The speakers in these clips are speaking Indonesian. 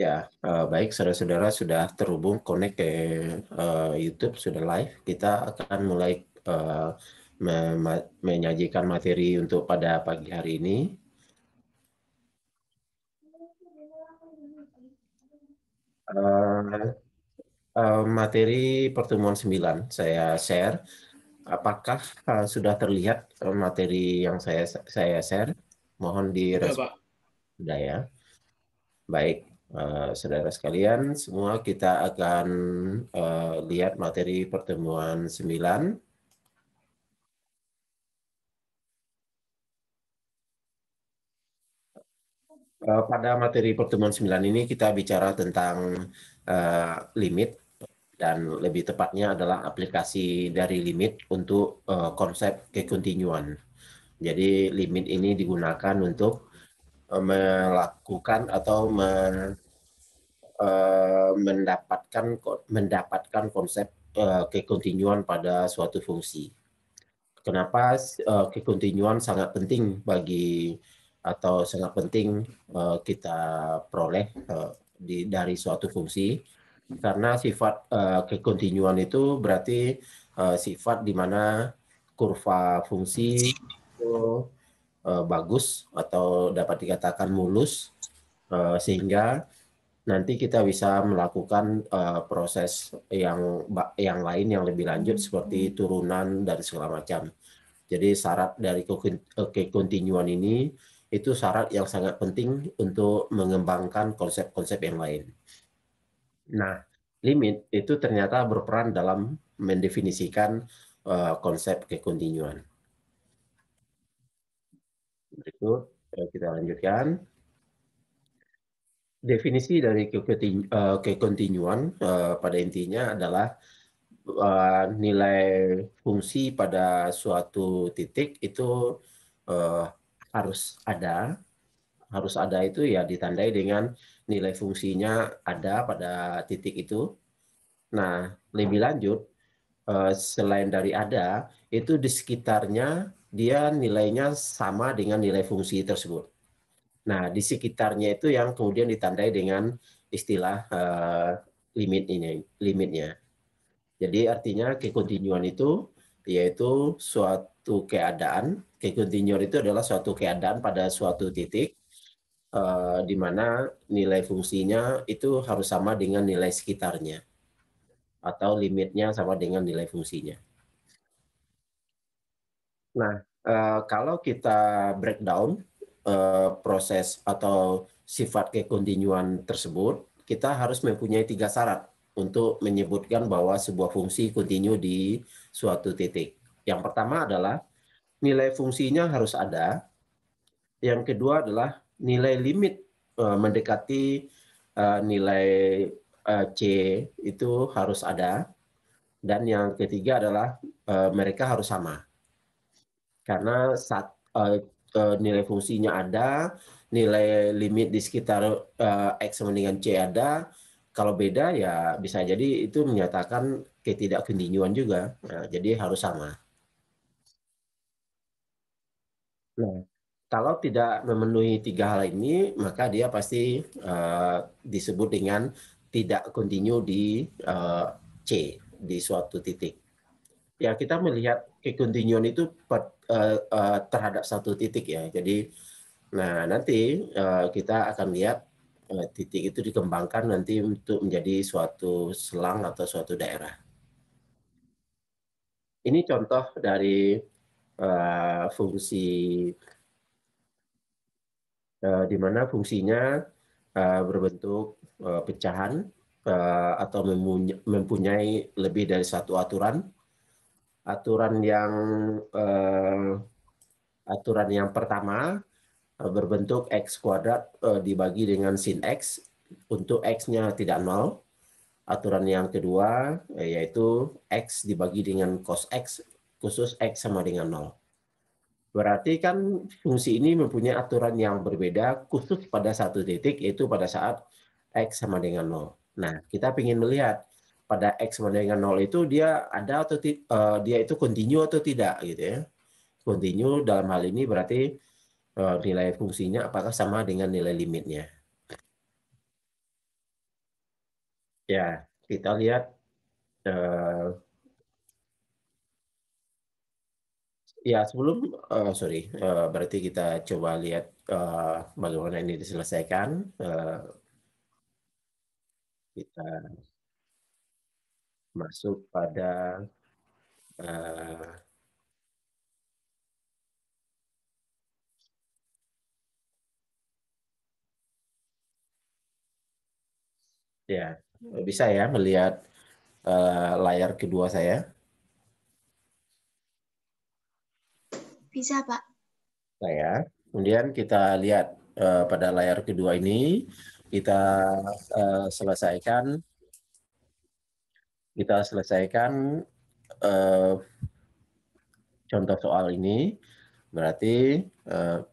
Ya, uh, baik saudara-saudara sudah terhubung connect ke uh, YouTube sudah live. Kita akan mulai uh, me ma menyajikan materi untuk pada pagi hari ini. Uh, uh, materi pertemuan 9 saya share. Apakah uh, sudah terlihat materi yang saya saya share? Mohon di ya. Baik. Eh, saudara sekalian, semua kita akan uh, lihat materi pertemuan 9. Uh, eh, pada materi pertemuan 9 ini kita bicara tentang uh, limit dan lebih tepatnya adalah aplikasi dari limit untuk uh, konsep kekontinuan. Jadi limit ini digunakan untuk melakukan atau me, uh, mendapatkan mendapatkan konsep uh, kekontinuan pada suatu fungsi. Kenapa uh, kekontinuan sangat penting bagi atau sangat penting uh, kita peroleh uh, di, dari suatu fungsi karena sifat uh, kekontinuan itu berarti uh, sifat di mana kurva fungsi itu uh, bagus atau dapat dikatakan mulus uh, sehingga nanti kita bisa melakukan uh, proses yang yang lain yang lebih lanjut seperti turunan dan segala macam. Jadi syarat dari kekontinuan ini itu syarat yang sangat penting untuk mengembangkan konsep-konsep yang lain. Nah, limit itu ternyata berperan dalam mendefinisikan uh, konsep kekontinuan. Berikut eh, kita lanjutkan. Definisi dari kekontinuan eh, uh, eh, pada intinya adalah nilai fungsi pada suatu titik itu harus ada. Harus ada itu ya ditandai dengan nilai fungsinya ada pada titik itu. Nah, lebih lanjut, selain dari ada, itu di sekitarnya dia nilainya sama dengan nilai fungsi tersebut. Nah, di sekitarnya itu yang kemudian ditandai dengan istilah uh, limit ini, limitnya. Jadi artinya kekontinuan itu yaitu suatu keadaan, kekontinuan itu adalah suatu keadaan pada suatu titik uh, di mana nilai fungsinya itu harus sama dengan nilai sekitarnya atau limitnya sama dengan nilai fungsinya. Nah, uh, kalau kita breakdown uh, proses atau sifat kekontinuan tersebut, kita harus mempunyai tiga syarat untuk menyebutkan bahwa sebuah fungsi kontinu di suatu titik. Yang pertama adalah nilai fungsinya harus ada. Yang kedua adalah nilai limit uh, mendekati uh, nilai uh, C itu harus ada. Dan yang ketiga adalah mereka harus sama karena saat uh, eh, uh, eh, nilai fungsinya ada, nilai limit di sekitar uh, x sama dengan c ada. Kalau beda ya bisa jadi itu menyatakan ketidakkontinuan juga. Nah, jadi harus sama. Nah, kalau tidak memenuhi tiga hal ini, maka dia pasti uh, disebut dengan tidak kontinu di uh, C di suatu titik. Ya kita melihat kekontinuan itu per uh, uh, terhadap satu titik ya. Jadi nah nanti uh, kita akan lihat uh, titik itu dikembangkan nanti untuk menjadi suatu selang atau suatu daerah. Ini contoh dari uh, fungsi uh, di mana fungsinya uh, berbentuk uh, pecahan uh, atau mempunyai lebih dari satu aturan aturan yang uh, aturan yang pertama eh, berbentuk x kuadrat uh, dibagi dengan sin x untuk x-nya tidak nol. Aturan yang kedua uh, yaitu x dibagi dengan cos x khusus x sama dengan nol. Berarti kan fungsi ini mempunyai aturan yang berbeda khusus pada satu titik yaitu pada saat x sama dengan nol. Nah, kita ingin melihat pada x sama dengan 0 itu dia ada atau uh, dia itu continue atau tidak gitu ya. Continue dalam hal ini berarti uh, nilai fungsinya apakah sama dengan nilai limitnya. Ya, kita lihat uh, Ya, sebelum uh, sorry, uh, berarti kita coba lihat uh, bagaimana ini diselesaikan. Uh, kita masuk pada uh, ya bisa ya melihat uh, layar kedua saya bisa pak saya kemudian kita lihat uh, pada layar kedua ini kita uh, selesaikan kita selesaikan uh, contoh soal ini berarti uh,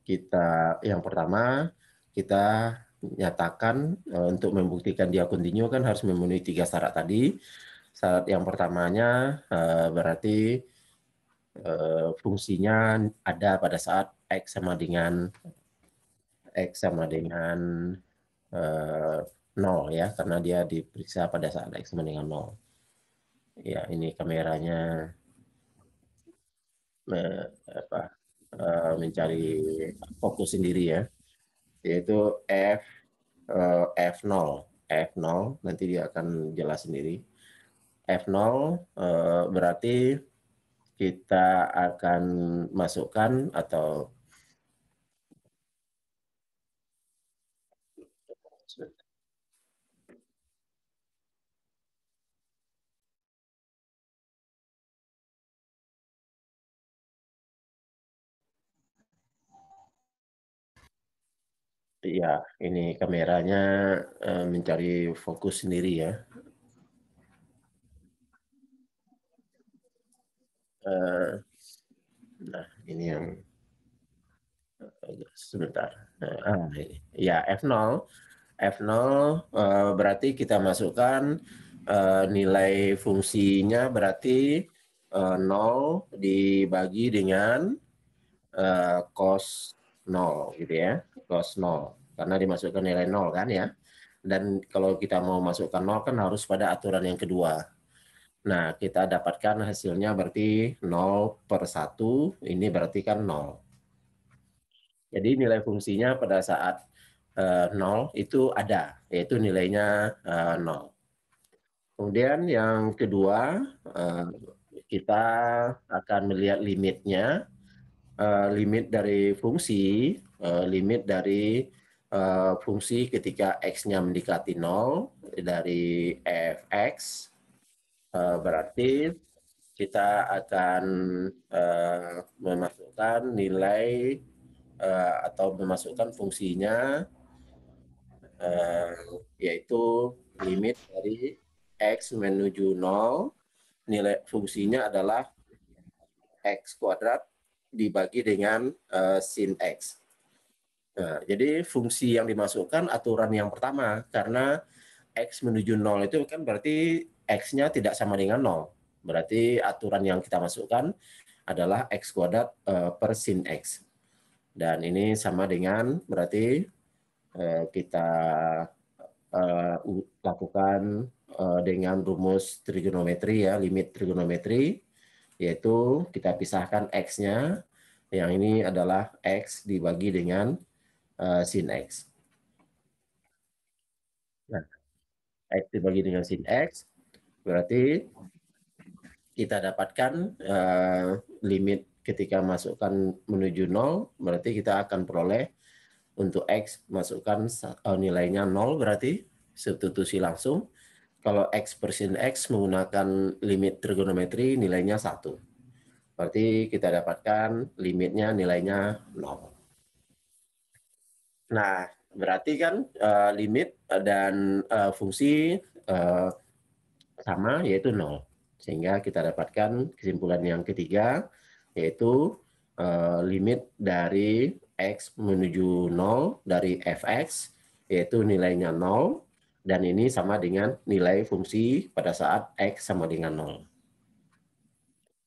kita yang pertama kita nyatakan uh, untuk membuktikan dia kontinu kan harus memenuhi tiga syarat tadi syarat yang pertamanya uh, berarti uh, fungsinya ada pada saat x sama dengan x sama dengan uh, 0 ya karena dia diperiksa pada saat x sama dengan 0. Ya, ini kameranya me, apa, e, mencari fokus sendiri ya. Yaitu f f0. E, f0 nanti dia akan jelas sendiri. F0 e, berarti kita akan masukkan atau Iya, ini kameranya eh, mencari fokus sendiri ya. Eh, nah, ini yang eh, sebentar. Ah. Nah, ya F0. F0 berarti kita masukkan nilai fungsinya berarti 0 dibagi dengan cos 0 gitu ya. Close 0 karena dimasukkan nilai 0 kan ya. Dan kalau kita mau masukkan 0 kan harus pada aturan yang kedua. Nah, kita dapatkan hasilnya berarti 0 per 1, ini berarti kan 0. Jadi nilai fungsinya pada saat uh, eh, 0 itu ada, yaitu nilainya uh, eh, 0. Kemudian yang kedua, uh, kita akan melihat limitnya Eh, limit dari fungsi, eh, limit dari eh, fungsi ketika x-nya mendekati nol dari fx, uh, berarti kita akan memasukkan nilai atau memasukkan fungsinya yaitu limit dari x menuju nol nilai fungsinya adalah x kuadrat dibagi dengan uh, sin x. Nah, jadi fungsi yang dimasukkan aturan yang pertama karena x menuju nol itu kan berarti x-nya tidak sama dengan nol. Berarti aturan yang kita masukkan adalah x kuadrat uh, per sin x. Dan ini sama dengan berarti uh, kita uh, lakukan uh, dengan rumus trigonometri ya, limit trigonometri yaitu kita pisahkan x-nya yang ini adalah x dibagi dengan uh, sin x. Nah, x dibagi dengan sin x berarti kita dapatkan uh, limit ketika masukkan menuju 0 berarti kita akan peroleh untuk x masukkan uh, nilainya 0 berarti substitusi langsung kalau X persen X menggunakan limit trigonometri nilainya satu. Berarti kita dapatkan limitnya nilainya nol. Nah, berarti kan uh, limit eh, dan uh, fungsi uh, sama yaitu nol. Sehingga kita dapatkan kesimpulan yang ketiga yaitu uh, limit dari X menuju nol dari Fx yaitu nilainya nol dan ini sama dengan nilai fungsi pada saat X sama dengan nol.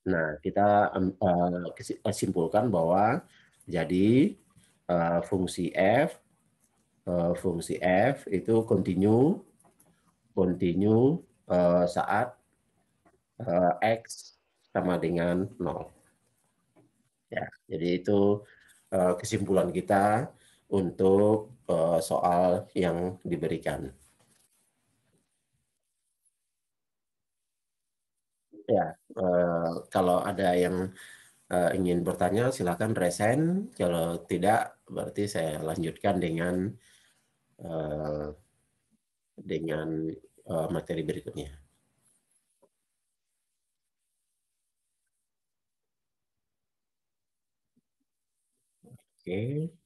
Nah, kita eh, eh, simpulkan bahwa jadi eh, fungsi F fungsi F itu continue continue saat X sama dengan nol. Ya, jadi itu kesimpulan kita untuk soal yang diberikan. Ya, uh, kalau ada yang uh, ingin bertanya silakan resen. Kalau tidak berarti saya lanjutkan dengan uh, dengan uh, materi berikutnya. Oke. Okay.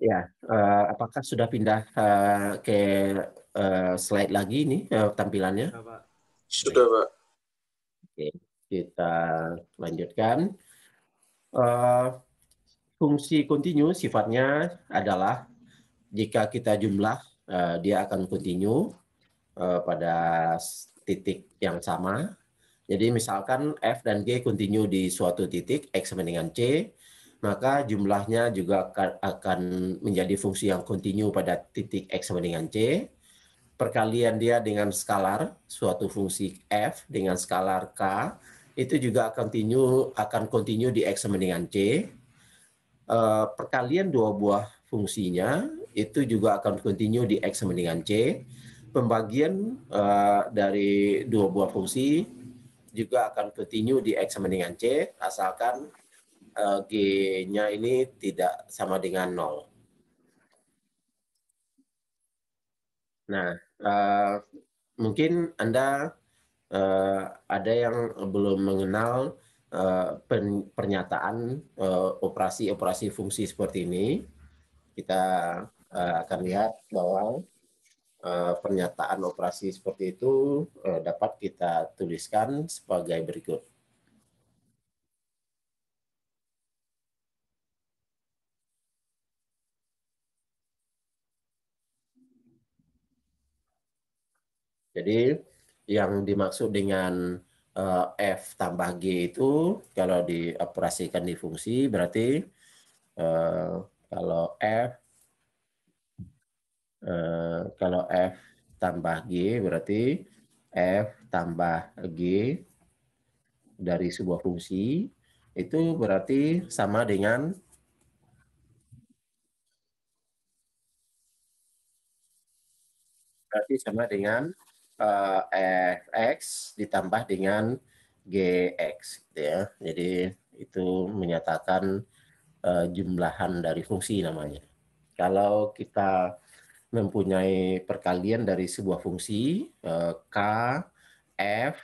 Ya, uh, apakah sudah pindah uh, ke uh, slide lagi ini uh, tampilannya? Sudah, Pak. Oke, kita lanjutkan. Uh, fungsi continue sifatnya adalah jika kita jumlah, uh, dia akan continue uh, pada titik yang sama. Jadi misalkan F dan G continue di suatu titik, X dengan C, maka jumlahnya juga akan menjadi fungsi yang kontinu pada titik X sama dengan C. Perkalian dia dengan skalar, suatu fungsi F dengan skalar K, itu juga kontinu akan kontinu di X sama dengan C. Eh, perkalian dua buah fungsinya itu juga akan kontinu di X sama dengan C. Pembagian eh, dari dua buah fungsi juga akan kontinu di X sama dengan C, asalkan G-nya ini tidak sama dengan nol. Nah, eh, mungkin Anda eh, ada yang belum mengenal eh, pernyataan operasi-operasi fungsi seperti ini. Kita akan lihat bahwa pernyataan operasi seperti itu dapat kita tuliskan sebagai berikut. Jadi yang dimaksud dengan eh, F tambah G itu kalau dioperasikan di fungsi berarti eh, kalau F eh, kalau F tambah G berarti F tambah G dari sebuah fungsi itu berarti sama dengan berarti sama dengan Eh, eh, fx ditambah dengan gx gitu ya. Jadi itu menyatakan uh, jumlahan dari fungsi namanya. Kalau kita mempunyai perkalian dari sebuah fungsi uh, k f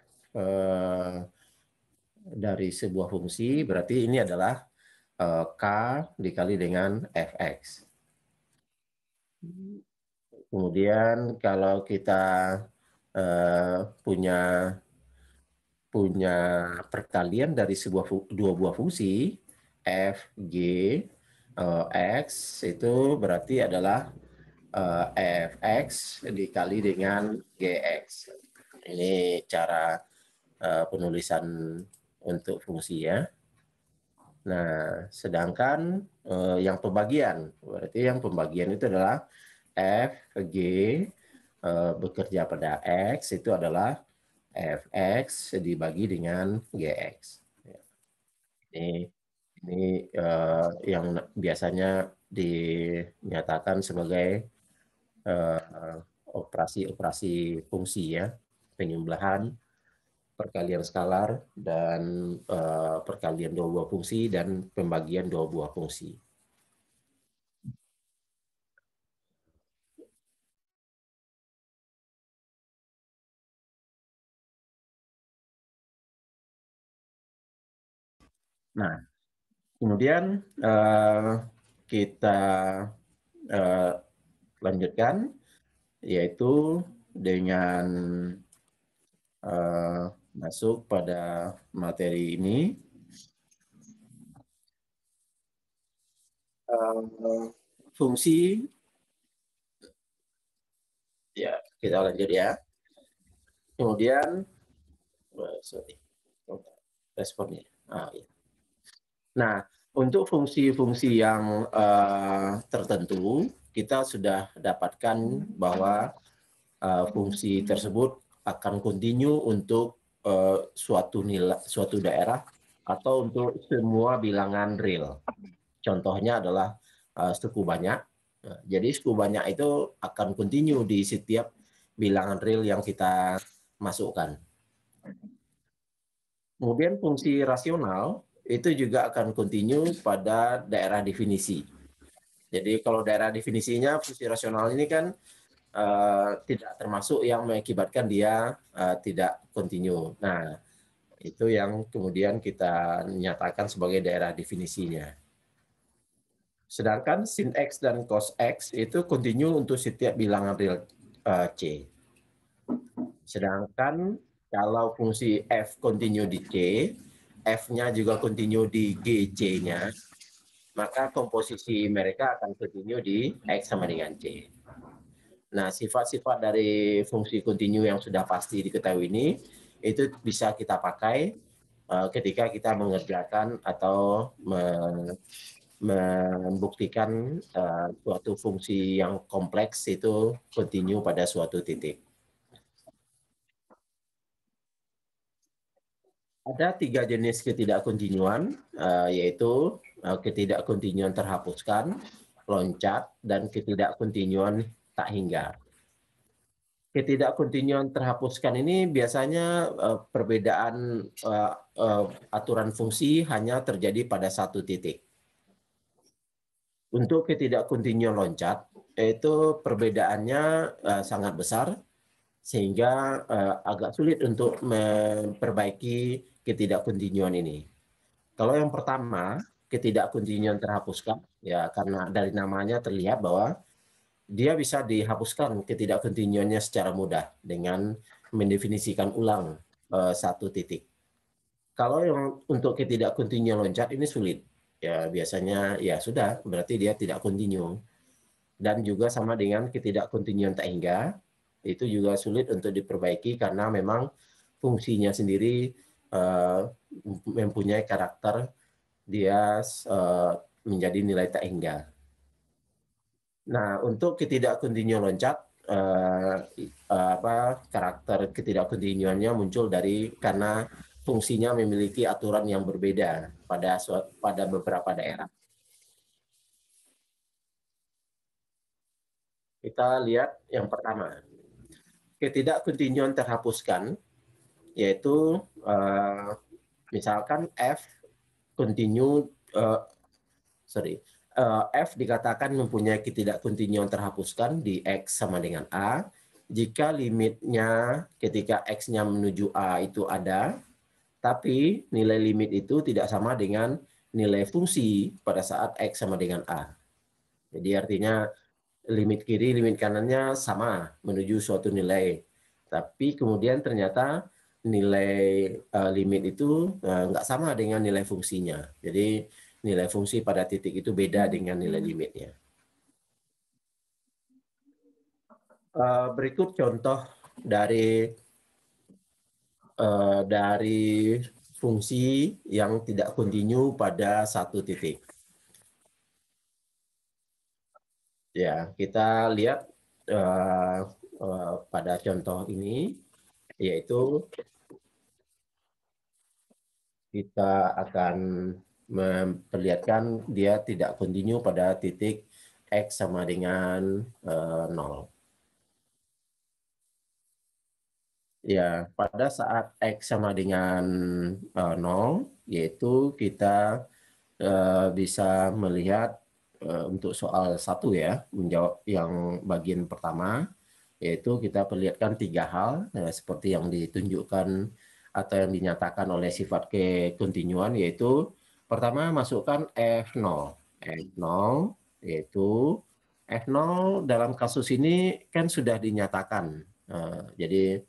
dari sebuah fungsi berarti ini adalah k dikali dengan fx. Hmm. Kemudian kalau kita Eh, punya punya perkalian dari sebuah dua buah fungsi f g eh, x itu berarti adalah uh, x dikali dengan g x Ini cara penulisan untuk fungsi ya. Nah, sedangkan yang pembagian, berarti yang pembagian itu adalah f, g, Eh, bekerja pada X itu adalah Fx dibagi dengan Gx. Ya. Ini, ini uh, yang biasanya dinyatakan sebagai eh, operasi-operasi uh, fungsi ya, penyembelahan, perkalian skalar, dan uh, perkalian dua buah fungsi, dan pembagian dua buah fungsi. Nah, kemudian uh, kita uh, lanjutkan yaitu dengan uh, masuk pada materi ini. Uh, fungsi ya kita lanjut ya kemudian sorry responnya ah ya Nah, untuk fungsi-fungsi yang uh, tertentu, kita sudah dapatkan bahwa uh, fungsi tersebut akan kontinu untuk uh, suatu nilai, suatu daerah atau untuk semua bilangan real. Contohnya adalah uh, suku banyak. Nah, jadi suku banyak itu akan kontinu di setiap bilangan real yang kita masukkan. Kemudian fungsi rasional itu juga akan continue pada daerah definisi. Jadi kalau daerah definisinya fungsi rasional ini kan uh, tidak termasuk yang mengakibatkan dia uh, tidak continue. Nah, itu yang kemudian kita nyatakan sebagai daerah definisinya. Sedangkan sin x dan cos x itu continue untuk setiap bilangan real uh, c. Sedangkan kalau fungsi f continue di c, F-nya juga continue di GC-nya, maka komposisi mereka akan continue di X sama dengan C. Nah, sifat-sifat dari fungsi continue yang sudah pasti diketahui ini, itu bisa kita pakai eh, ketika kita mengerjakan atau membuktikan eh, suatu fungsi yang kompleks itu continue pada suatu titik. Ada tiga jenis ketidakkontinuan, uh, eh, yaitu uh, eh, ketidakkontinuan terhapuskan, loncat, dan ketidakkontinuan tak hingga. Ketidakkontinuan terhapuskan ini biasanya uh, perbedaan uh, uh, aturan fungsi hanya terjadi pada satu titik. Untuk ketidakkontinuan loncat, yaitu perbedaannya uh, sangat besar, sehingga uh, agak sulit untuk memperbaiki ketidakkontinuan ini. Kalau yang pertama, ketidakkontinuan terhapuskan, ya karena dari namanya terlihat bahwa dia bisa dihapuskan ketidakkontinuannya secara mudah dengan mendefinisikan ulang uh, satu titik. Kalau yang untuk ketidakkontinuan loncat ini sulit. Ya biasanya ya sudah berarti dia tidak kontinu. Dan juga sama dengan ketidakkontinuan tak hingga itu juga sulit untuk diperbaiki karena memang fungsinya sendiri Eh, mempunyai karakter dia eh, menjadi nilai tak hingga. Nah, untuk ketidakkontinuan loncat, eh, apa karakter ketidakkontinuannya muncul dari karena fungsinya memiliki aturan yang berbeda pada pada beberapa daerah. Kita lihat yang pertama. Ketidakkontinuan terhapuskan yaitu uh, misalkan f continue uh, sorry uh, f dikatakan mempunyai ketidakkontinuan terhapuskan di x sama dengan a jika limitnya ketika x-nya menuju a itu ada tapi nilai limit itu tidak sama dengan nilai fungsi pada saat x sama dengan a. Jadi artinya limit kiri, limit kanannya sama menuju suatu nilai. Tapi kemudian ternyata nilai uh, limit itu uh, sama dengan nilai fungsinya. Jadi nilai fungsi pada titik itu beda dengan nilai hmm. limitnya. Uh, berikut contoh dari uh, dari fungsi yang tidak kontinu pada satu titik. Ya, kita lihat uh, uh, pada contoh ini, yaitu kita akan memperlihatkan dia tidak kontinu pada titik X sama dengan uh, eh, 0. Ya, pada saat X sama dengan uh, eh, 0, yaitu kita uh, bisa melihat uh, untuk soal satu ya, menjawab yang bagian pertama, yaitu kita perlihatkan tiga hal, ya, seperti yang ditunjukkan atau yang dinyatakan oleh sifat kekontinuan yaitu pertama masukkan F0. F0 yaitu F0 dalam kasus ini kan sudah dinyatakan. Eh, jadi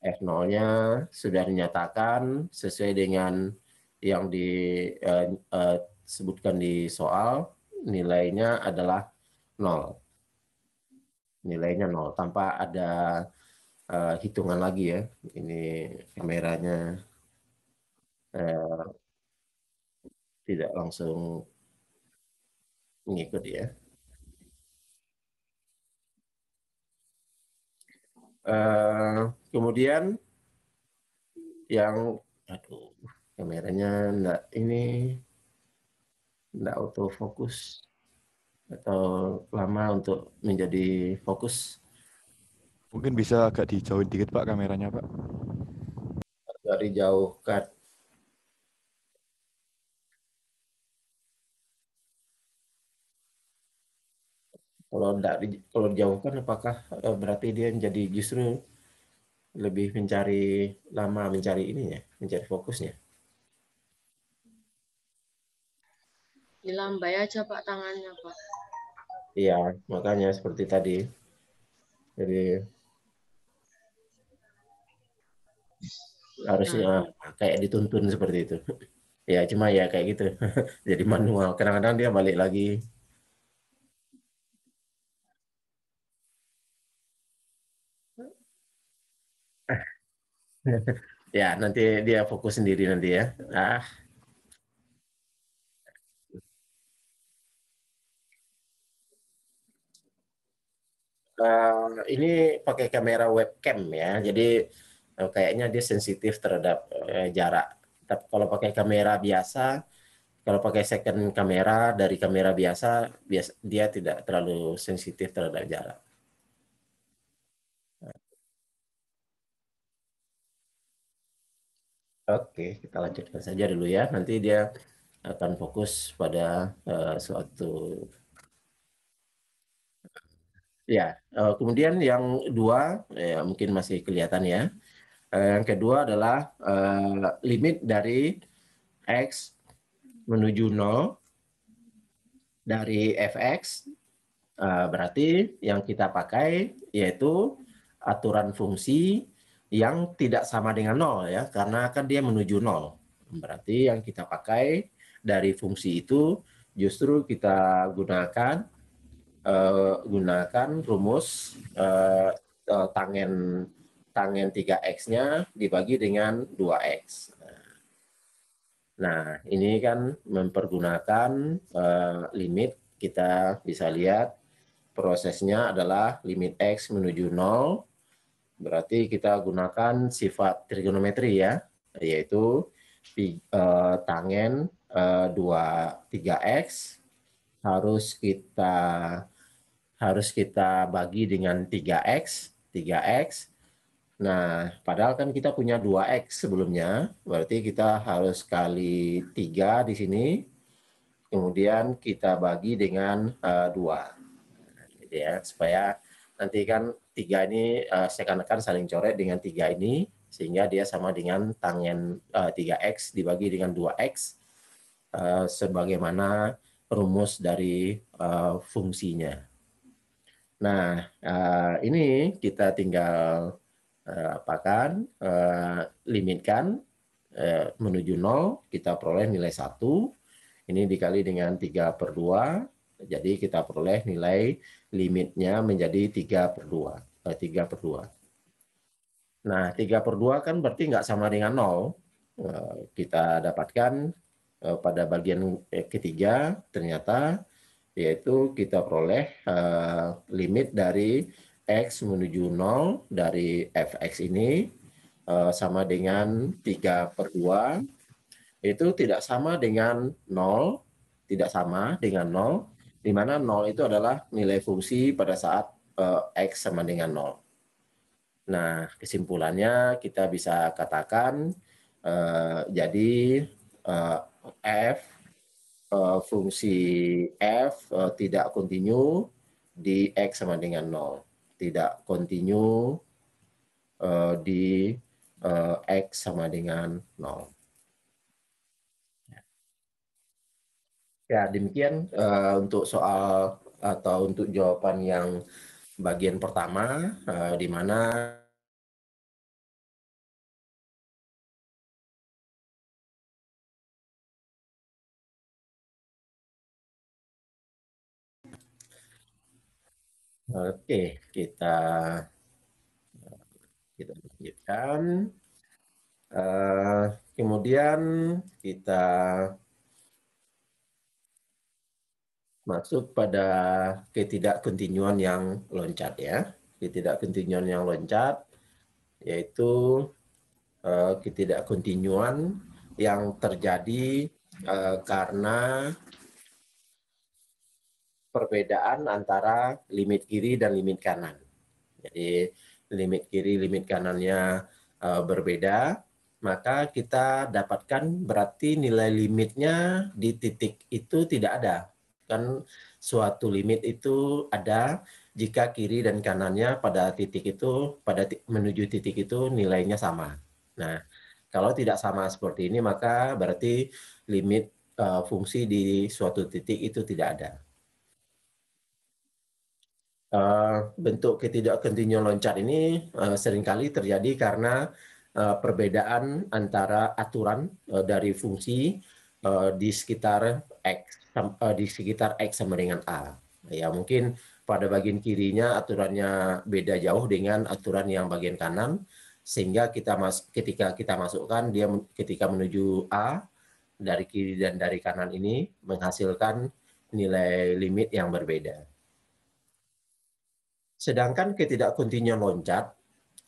F0-nya sudah dinyatakan sesuai dengan yang disebutkan eh, eh, di soal, nilainya adalah 0. Nilainya 0 tanpa ada uh, hitungan lagi ya. Ini kameranya uh, tidak langsung mengikut ya. Uh, kemudian yang aduh kameranya enggak ini enggak autofokus atau lama untuk menjadi fokus Mungkin bisa agak dijauhin dikit Pak kameranya Pak. Agak dijauhkan. Kalau tidak kalau dijauhkan apakah eh, berarti dia menjadi justru lebih mencari lama mencari ininya, mencari fokusnya. Dilambai aja Pak tangannya Pak. Iya, makanya seperti tadi. Jadi harusnya nah. kayak dituntun seperti itu ya cuma ya kayak gitu jadi manual kadang-kadang dia balik lagi ya nanti dia fokus sendiri nanti ya ah Uh, ini pakai kamera webcam ya, jadi Eh, kayaknya dia sensitif terhadap eh, jarak. Tapi kalau pakai kamera biasa, kalau pakai second kamera dari kamera biasa, biasa dia tidak terlalu sensitif terhadap jarak. Oke, kita lanjutkan saja dulu ya. Nanti dia akan fokus pada uh, suatu ya. Uh, kemudian yang dua, ya mungkin masih kelihatan ya. Eh, yang kedua adalah eh, limit dari x menuju 0 dari fx eh, berarti yang kita pakai yaitu aturan fungsi yang tidak sama dengan nol ya karena kan dia menuju nol berarti yang kita pakai dari fungsi itu justru kita gunakan uh, gunakan rumus uh, tangen tangen 3x-nya dibagi dengan 2x. Nah, ini kan mempergunakan uh, limit, kita bisa lihat prosesnya adalah limit x menuju 0, berarti kita gunakan sifat trigonometri ya, yaitu tangen 2, 3x harus kita harus kita bagi dengan 3x, 3x Nah, padahal kan kita punya 2x sebelumnya, berarti kita harus kali 3 di sini, kemudian kita bagi dengan uh, eh, 2. Gitu ya, supaya nanti kan 3 ini uh, eh, seakan-akan saling coret dengan 3 ini, sehingga dia sama dengan tangen uh, eh, 3x dibagi dengan 2x, uh, sebagaimana rumus dari uh, fungsinya. Nah, uh, ini kita tinggal Eh, apakan eh, limitkan eh, menuju nol kita peroleh nilai satu ini dikali dengan 3 per 2 jadi kita peroleh nilai limitnya menjadi 3 per 2 eh, 3 per 2 nah 3 per 2 kan berarti nggak sama dengan nol kita dapatkan pada bagian ketiga ternyata yaitu kita peroleh limit dari X menuju 0 dari fx ini eh, sama dengan 3 per 2. Itu tidak sama dengan 0, tidak sama dengan 0, di mana 0 itu adalah nilai fungsi pada saat eh, X sama dengan 0. Nah, kesimpulannya kita bisa katakan eh, jadi F, fungsi F tidak kontinu di X sama dengan 0 tidak kontinu uh, eh, di uh, X sama dengan 0. Ya, ya, demikian uh, untuk soal atau untuk jawaban yang bagian pertama, uh, di mana Oke, kita eh, kita lanjutkan. Eh, kemudian kita masuk pada ketidakkontinuan yang loncat ya. Ketidakkontinuan yang loncat yaitu uh, ketidakkontinuan yang terjadi karena perbedaan antara limit kiri dan limit kanan. Jadi limit kiri, limit kanannya eh, berbeda, maka kita dapatkan berarti nilai limitnya di titik itu tidak ada. Kan suatu limit itu ada jika kiri dan kanannya pada titik itu pada menuju titik itu nilainya sama. Nah, kalau tidak sama seperti ini maka berarti limit eh, fungsi di suatu titik itu tidak ada. Eh, bentuk ketidakkontinjuan loncat ini eh, seringkali terjadi karena eh, perbedaan antara aturan dari fungsi di sekitar x di sekitar x sama dengan a. Ya mungkin pada bagian kirinya aturannya beda jauh dengan aturan yang bagian kanan sehingga kita mas ketika kita masukkan dia ketika menuju a dari kiri dan dari kanan ini menghasilkan nilai limit yang berbeda. Sedangkan ketidakkontinuan loncat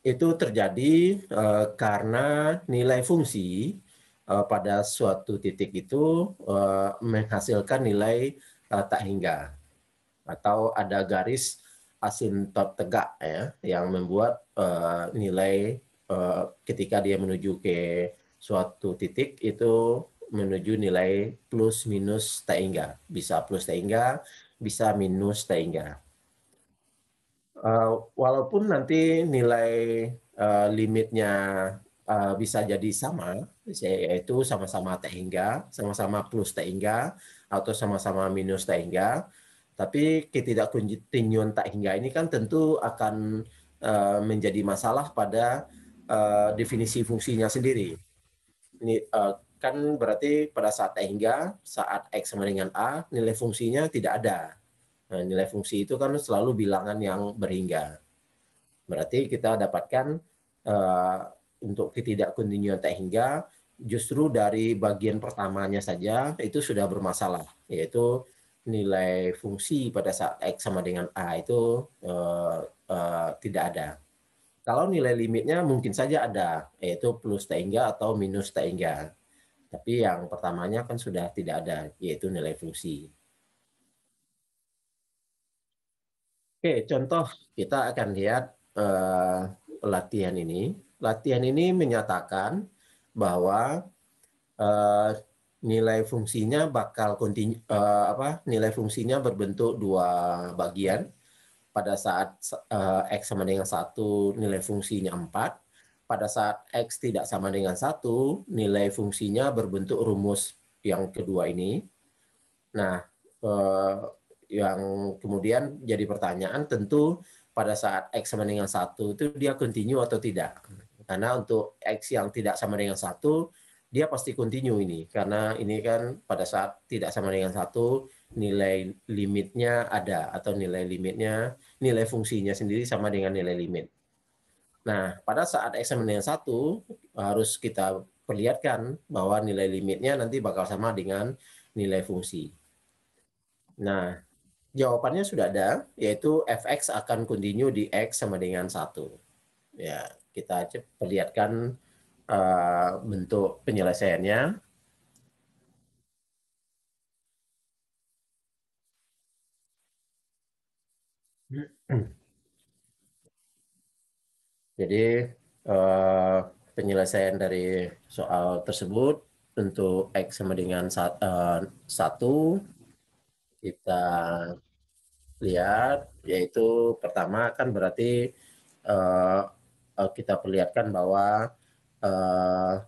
itu terjadi eh, karena nilai fungsi eh, pada suatu titik itu eh, menghasilkan nilai tak hingga atau ada garis asintot tegak ya yang membuat nilai ketika dia menuju ke suatu titik itu menuju nilai plus minus tak hingga bisa plus tak hingga bisa minus tak hingga Eh, walaupun nanti nilai eh, limitnya eh, bisa jadi sama, yaitu sama-sama T hingga, sama-sama plus T hingga, atau sama-sama minus T hingga, tapi ketidakkontinuan tak hingga ini kan tentu akan menjadi masalah pada definisi fungsinya sendiri. Ini kan berarti pada saat T hingga, saat X sama dengan A, nilai fungsinya tidak ada Nah, nilai fungsi itu kan selalu bilangan yang berhingga. Berarti kita dapatkan uh, untuk ketidakkontinuan tak hingga justru dari bagian pertamanya saja itu sudah bermasalah, yaitu nilai fungsi pada saat X sama dengan A itu uh, uh, tidak ada. Kalau nilai limitnya mungkin saja ada, yaitu plus tak hingga atau minus tak hingga. Tapi yang pertamanya kan sudah tidak ada, yaitu nilai fungsi. Oke, contoh kita akan lihat eh, latihan ini. Latihan ini menyatakan bahwa eh, nilai fungsinya bakal kontinu, eh, apa nilai fungsinya berbentuk dua bagian. Pada saat eh, x sama dengan satu, nilai fungsinya 4. Pada saat x tidak sama dengan satu, nilai fungsinya berbentuk rumus yang kedua ini. Nah, eh, yang kemudian jadi pertanyaan tentu pada saat X sama dengan satu itu dia continue atau tidak. Karena untuk X yang tidak sama dengan satu dia pasti continue ini karena ini kan pada saat tidak sama dengan satu nilai limitnya ada atau nilai limitnya nilai fungsinya sendiri sama dengan nilai limit. Nah pada saat x sama dengan satu harus kita perlihatkan bahwa nilai limitnya nanti bakal sama dengan nilai fungsi. Nah Jawabannya sudah ada, yaitu fx akan continue di x sama dengan satu. Ya, kita perlihatkan uh, bentuk penyelesaiannya. Jadi uh, penyelesaian dari soal tersebut untuk x sama dengan eh, satu kita lihat yaitu pertama kan berarti uh, kita perlihatkan bahwa uh,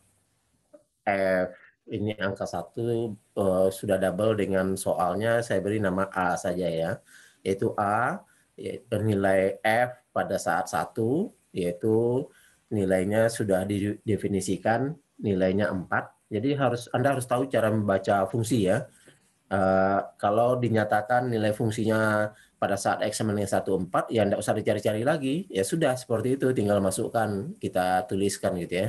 F ini angka satu uh, sudah double dengan soalnya saya beri nama A saja ya yaitu A yaitu nilai F pada saat satu yaitu nilainya sudah didefinisikan nilainya 4 jadi harus Anda harus tahu cara membaca fungsi ya Eh, kalau dinyatakan nilai fungsinya pada saat X sama dengan 14 ya tidak usah dicari-cari lagi ya sudah seperti itu tinggal masukkan kita tuliskan gitu ya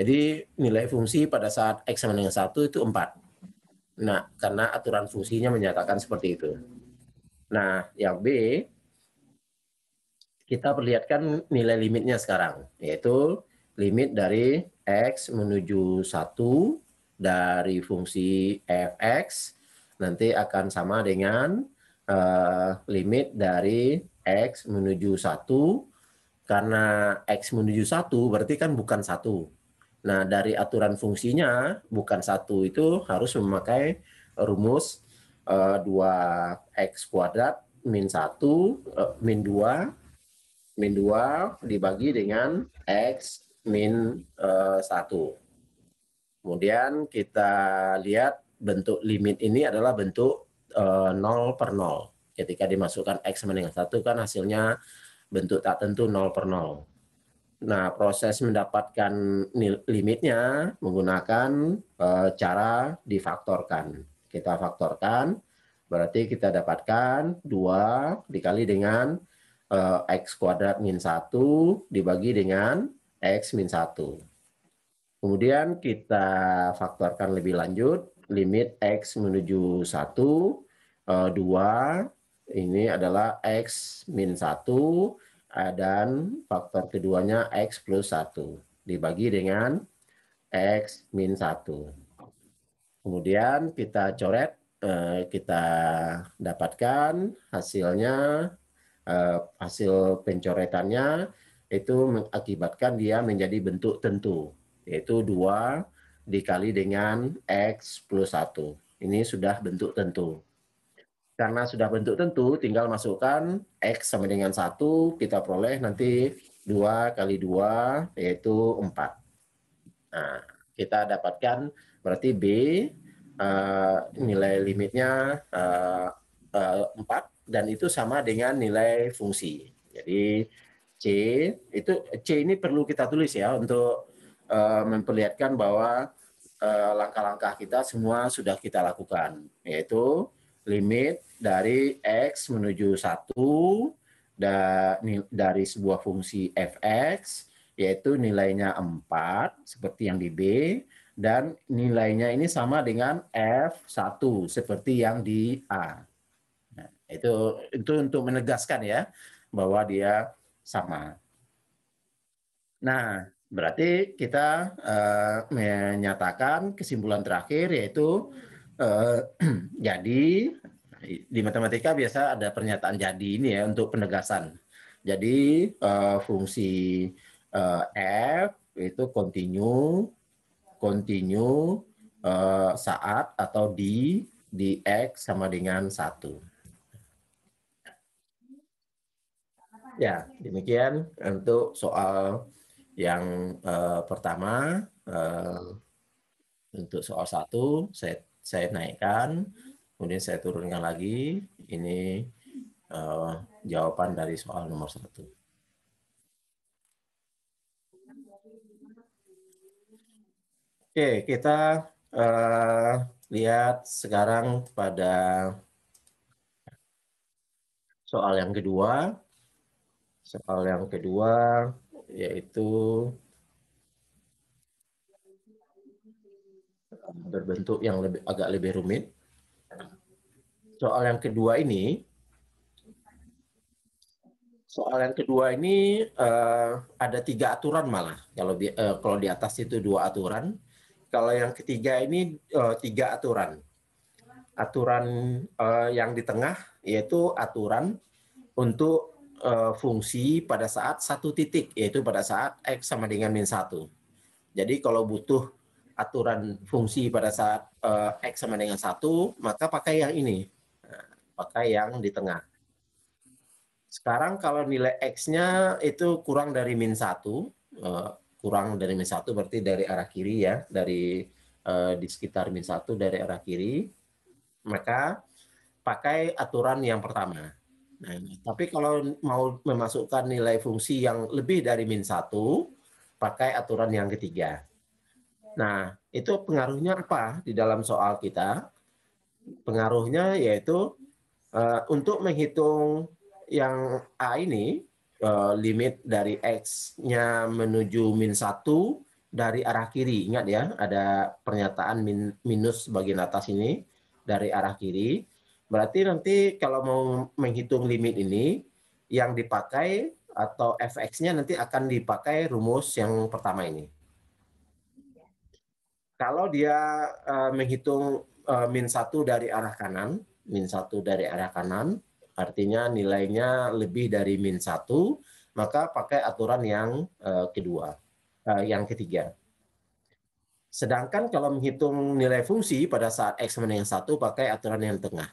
jadi nilai fungsi pada saat X sama dengan 1 itu 4 nah karena aturan fungsinya menyatakan seperti itu nah yang B kita perlihatkan nilai limitnya sekarang yaitu limit dari X menuju 1 dari fungsi fx nanti akan sama dengan uh, limit dari X menuju 1. Karena X menuju 1 berarti kan bukan 1. Nah, dari aturan fungsinya, bukan 1 itu harus memakai rumus uh, eh, 2X kuadrat min 1, uh, eh, min 2, min 2 dibagi dengan X min uh, 1. Kemudian kita lihat bentuk limit ini adalah bentuk uh, eh, 0 per 0. Ketika dimasukkan X dengan 1 kan hasilnya bentuk tak tentu 0 per 0. Nah, proses mendapatkan limitnya menggunakan uh, cara difaktorkan. Kita faktorkan, berarti kita dapatkan 2 dikali dengan uh, X kuadrat min 1 dibagi dengan X min 1. Kemudian kita faktorkan lebih lanjut, limit X menuju 1, 2, eh, ini adalah X min 1, eh, dan faktor keduanya X plus 1. Dibagi dengan X min 1. Kemudian kita coret, eh, kita dapatkan hasilnya, hasil pencoretannya itu mengakibatkan dia menjadi bentuk tentu, yaitu 2 dikali dengan X plus 1. Ini sudah bentuk tentu. Karena sudah bentuk tentu, tinggal masukkan X sama dengan 1, kita peroleh nanti 2 kali 2, yaitu 4. Nah, kita dapatkan berarti B uh, nilai limitnya uh, uh, 4, dan itu sama dengan nilai fungsi. Jadi C itu C ini perlu kita tulis ya untuk eh, memperlihatkan bahwa Eh, langkah-langkah kita semua sudah kita lakukan, yaitu limit dari x menuju satu da, dari sebuah fungsi fx, yaitu nilainya 4, seperti yang di B, dan nilainya ini sama dengan F1, seperti yang di A. Nah, itu, itu untuk menegaskan ya, bahwa dia sama. Nah, Berarti kita uh, menyatakan kesimpulan terakhir yaitu uh, jadi di matematika biasa ada pernyataan jadi ini ya untuk penegasan. Jadi uh, fungsi uh, f itu continue continue uh, saat atau di di x sama dengan satu. Ya, demikian untuk soal yang uh, pertama uh, untuk soal satu saya saya naikkan, kemudian saya turunkan lagi. Ini uh, jawaban dari soal nomor satu. Oke, kita uh, lihat sekarang pada soal yang kedua. Soal yang kedua yaitu berbentuk yang lebih, agak lebih rumit. Soal yang kedua ini, soal yang kedua ini uh, ada tiga aturan malah. Kalau di, uh, kalau di atas itu dua aturan, kalau yang ketiga ini uh, tiga aturan. Aturan uh, yang di tengah yaitu aturan untuk Eh, fungsi pada saat satu titik, yaitu pada saat X sama dengan min 1. Jadi kalau butuh aturan fungsi pada saat eh, X sama dengan 1, maka pakai yang ini. Nah, pakai yang di tengah. Sekarang kalau nilai X-nya itu kurang dari min 1, eh, kurang dari min 1 berarti dari arah kiri ya, dari di sekitar min 1 dari arah kiri, maka pakai aturan yang pertama Nah, tapi kalau mau memasukkan nilai fungsi yang lebih dari min satu, pakai aturan yang ketiga. Nah, itu pengaruhnya apa di dalam soal kita? Pengaruhnya yaitu uh, untuk menghitung yang A ini, uh, limit dari X-nya menuju min satu dari arah kiri. Ingat ya, ada pernyataan minus bagian atas ini dari arah kiri. Berarti nanti kalau mau menghitung limit ini, yang dipakai atau fx-nya nanti akan dipakai rumus yang pertama ini. Kalau dia eh, menghitung eh, min 1 dari arah kanan, min 1 dari arah kanan, artinya nilainya lebih dari min 1, maka pakai aturan yang eh, kedua, yang ketiga. Sedangkan kalau menghitung nilai fungsi pada saat x menengah satu pakai aturan yang tengah.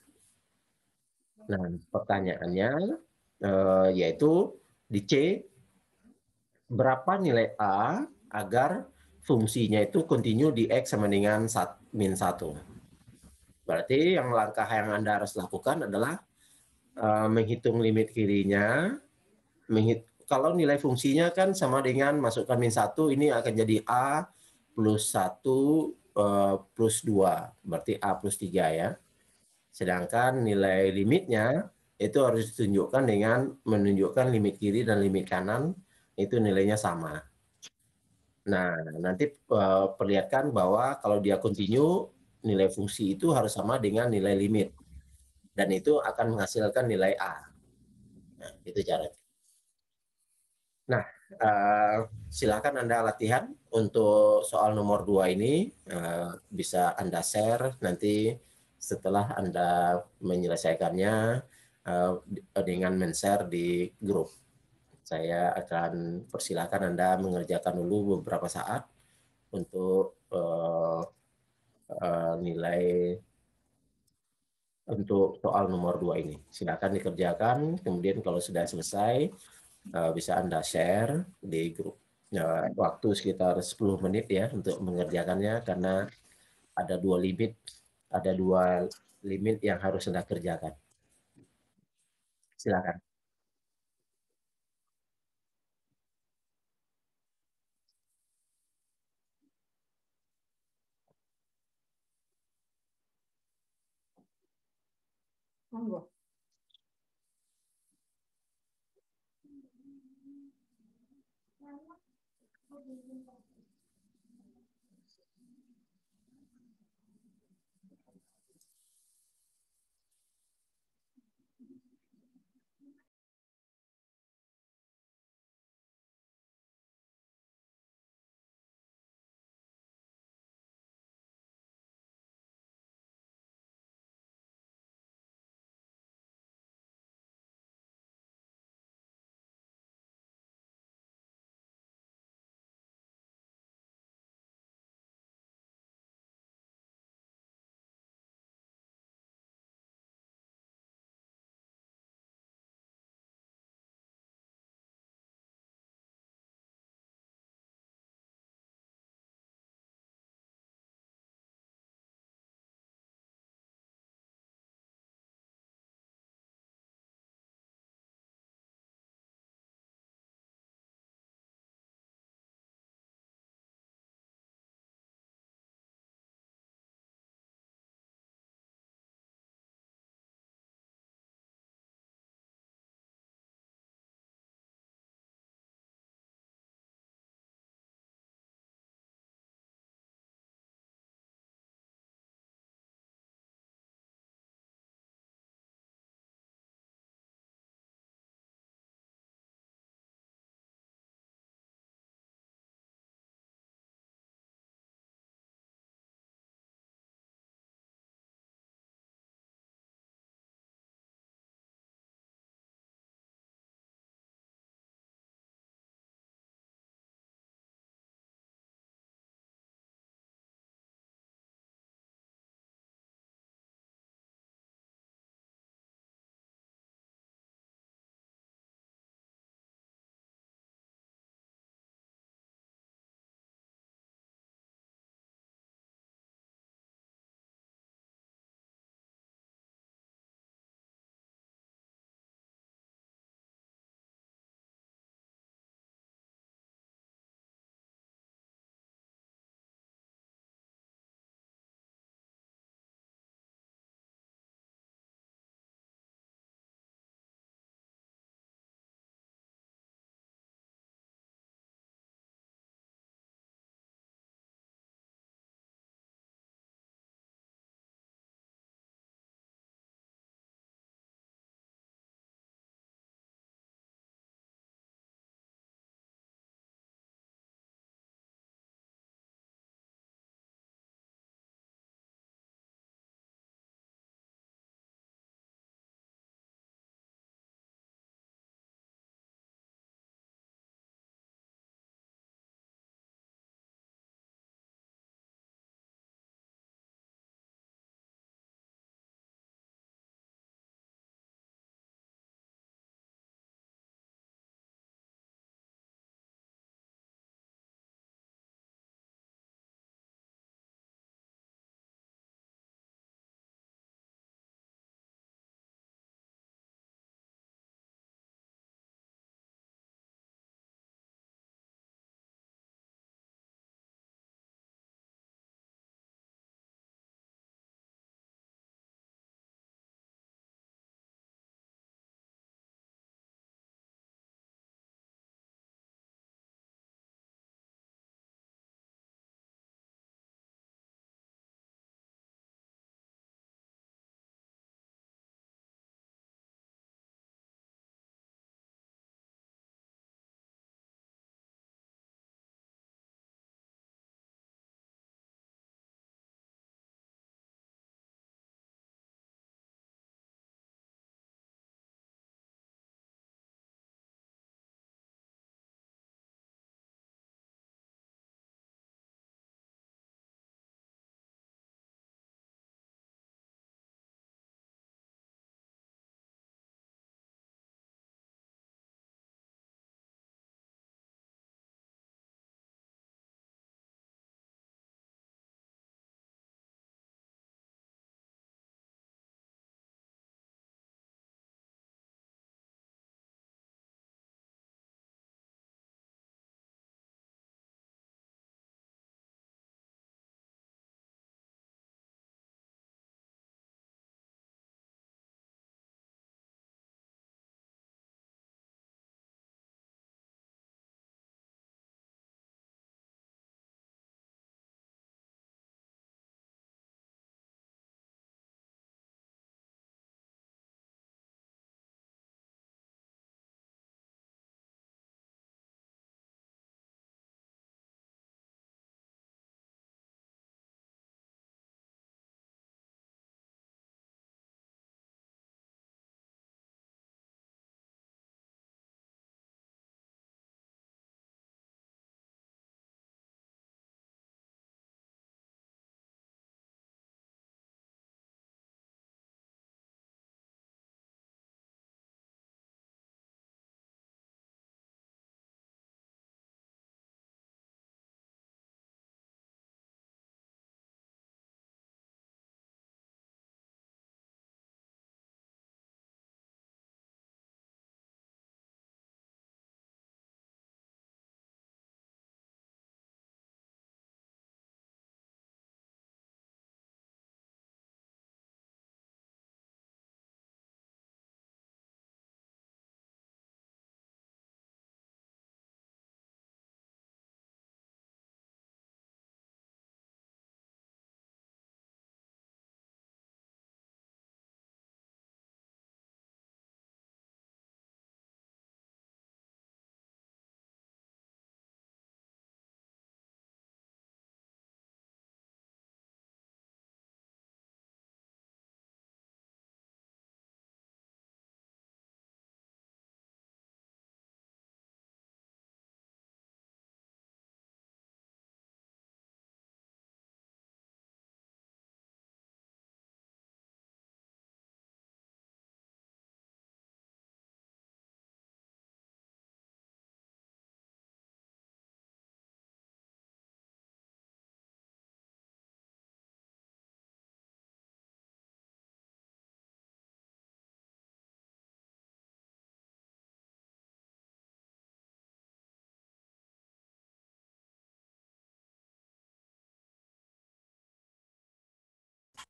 Nah, pertanyaannya eh, yaitu di C berapa nilai A agar fungsinya itu continue di X sama dengan min 1. Berarti yang langkah yang Anda harus lakukan adalah eh, menghitung limit kirinya, menghit kalau nilai fungsinya kan sama dengan masukkan min 1, ini akan jadi A plus 1 eh, plus 2, berarti A plus 3 ya. Sedangkan nilai limitnya itu harus ditunjukkan dengan menunjukkan limit kiri dan limit kanan itu nilainya sama. Nah, nanti eh, perlihatkan bahwa kalau dia continue, nilai fungsi itu harus sama dengan nilai limit. Dan itu akan menghasilkan nilai A. Nah, itu caranya. Nah, eh, silakan Anda latihan untuk soal nomor dua ini. Eh, bisa Anda share nanti setelah Anda menyelesaikannya uh, dengan men-share di grup. Saya akan persilakan Anda mengerjakan dulu beberapa saat untuk uh, uh, nilai untuk soal nomor dua ini. Silakan dikerjakan, kemudian kalau sudah selesai uh, bisa Anda share di grup. Nah, waktu sekitar 10 menit ya untuk mengerjakannya karena ada dua limit ada dua limit yang harus Anda kerjakan. Silakan. Monggo.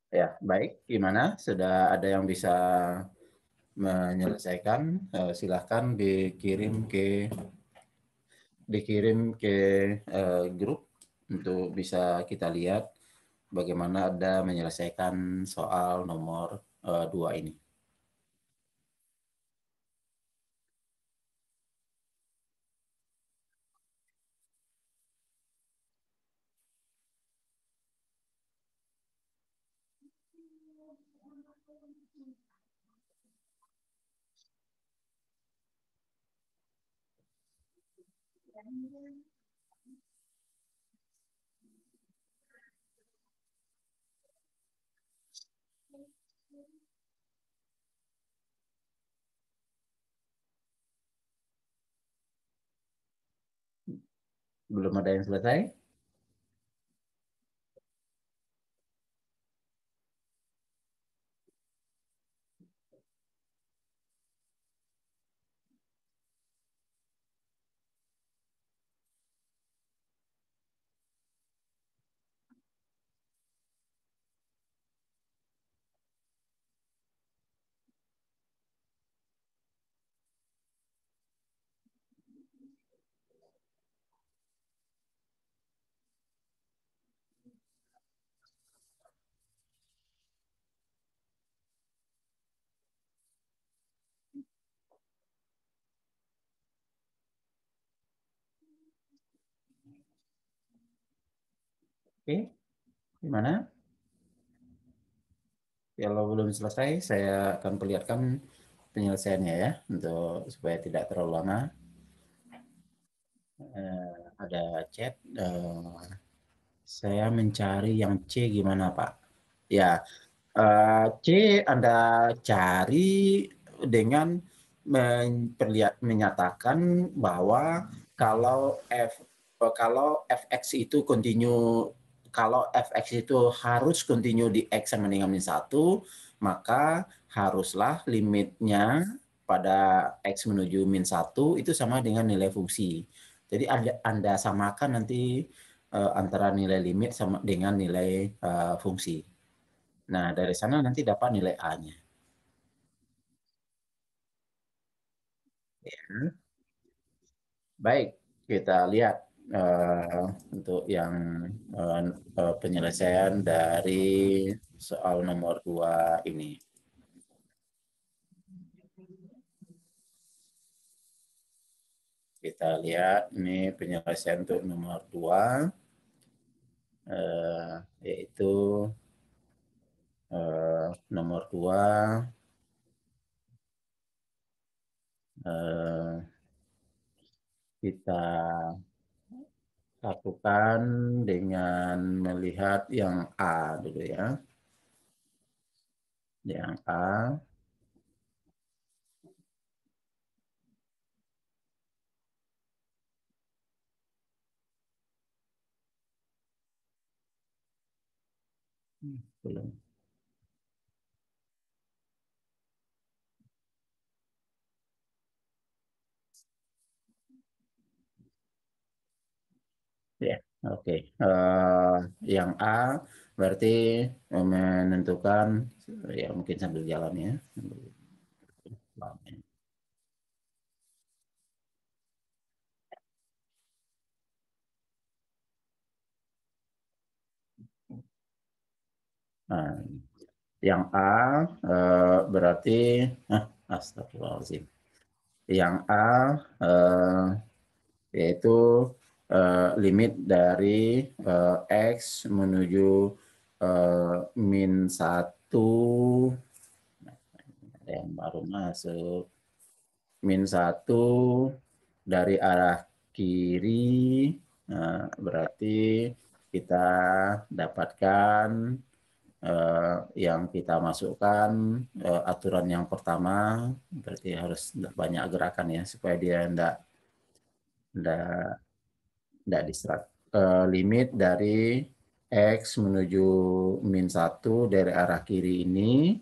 Ya, baik. Gimana? Sudah ada yang bisa menyelesaikan? Uh, silahkan dikirim ke dikirim ke uh, grup untuk bisa kita lihat bagaimana ada menyelesaikan soal nomor uh, dua ini. Belum ada yang selesai? Oke, gimana? Ya, kalau belum selesai, saya akan perlihatkan penyelesaiannya ya, untuk supaya tidak terlalu lama. Uh, ada chat. uh, saya mencari yang C gimana Pak? Ya, uh, C Anda cari dengan memperlihat menyatakan bahwa kalau f kalau fx itu continue kalau fx itu harus continue di x yang minus 1, maka haruslah limitnya pada x menuju minus 1 itu sama dengan nilai fungsi. Jadi Anda, anda samakan nanti uh, antara nilai limit sama dengan nilai uh, fungsi. Nah, dari sana nanti dapat nilai A-nya. Ya. Baik, kita lihat uh, untuk yang uh, penyelesaian dari soal nomor dua ini. Kita lihat ini penyelesaian untuk nomor dua, uh, yaitu uh, nomor dua uh, kita satukan dengan melihat yang A dulu ya. Yang A. Hmm, belum. Ya, oke. Okay. Uh, eh, yang A berarti menentukan ya mungkin sambil jalan ya. Nah, yang A e, berarti eh, astagfirullahaladzim. Yang A e, yaitu Eh, limit dari uh, X menuju uh, min satu ada yang baru masuk min satu dari arah kiri nah, berarti kita dapatkan eh, yang kita masukkan eh, aturan yang pertama berarti harus banyak gerakan ya supaya dia tidak tidak tidak diserap uh, eh, limit dari X menuju min 1 dari arah kiri ini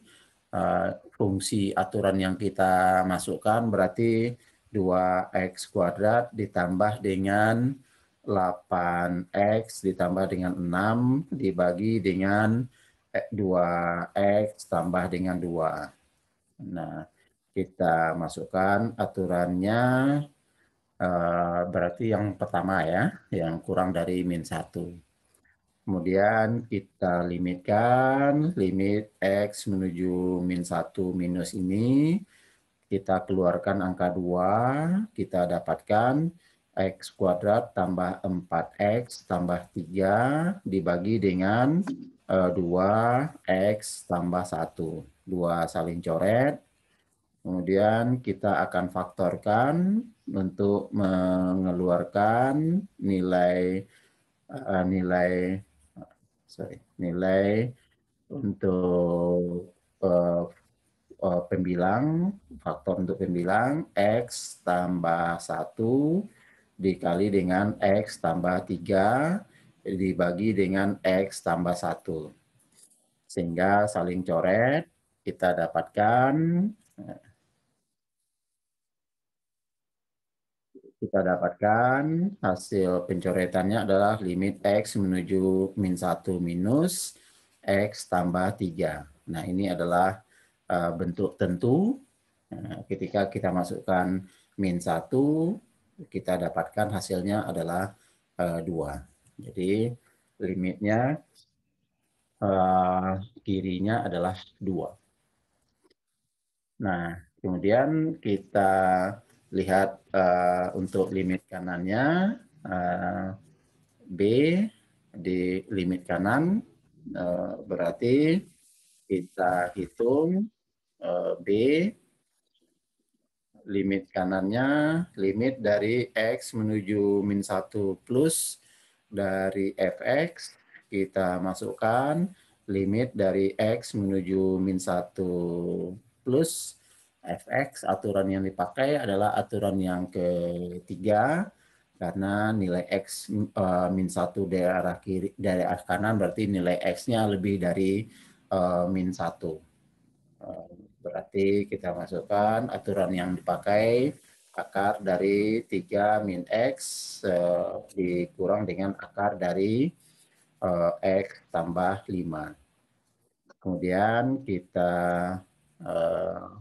uh, fungsi aturan yang kita masukkan berarti 2X kuadrat ditambah dengan 8X ditambah dengan 6 dibagi dengan 2X eh, tambah dengan 2. Nah, kita masukkan aturannya Eh, berarti yang pertama ya, yang kurang dari min 1. Kemudian kita limitkan limit X menuju min 1 minus ini. Kita keluarkan angka 2, kita dapatkan X kuadrat tambah 4X tambah 3 dibagi dengan 2X eh, tambah 1. 2 saling coret. Kemudian kita akan faktorkan untuk mengeluarkan nilai eh, nilai sorry nilai untuk eh, oh, pembilang faktor untuk pembilang x tambah satu dikali dengan x tambah tiga dibagi dengan x tambah satu sehingga saling coret kita dapatkan eh, kita dapatkan hasil pencoretannya adalah limit X menuju min 1 minus X tambah 3. Nah ini adalah eh, bentuk tentu. Nah, ketika kita masukkan min 1, kita dapatkan hasilnya adalah eh, dua. 2. Jadi limitnya eh, kirinya adalah 2. Nah kemudian kita lihat uh, untuk limit kanannya uh, B di limit kanan uh, berarti kita hitung uh, B limit kanannya limit dari X menuju min 1 plus dari Fx kita masukkan limit dari X menuju min 1 plus FX aturan yang dipakai adalah aturan yang ketiga karena nilai x uh, min satu dari arah kiri dari arah kanan berarti nilai x-nya lebih dari uh, min satu. Uh, berarti kita masukkan aturan yang dipakai akar dari 3 min x uh, dikurang dengan akar dari uh, x tambah 5. Kemudian kita uh,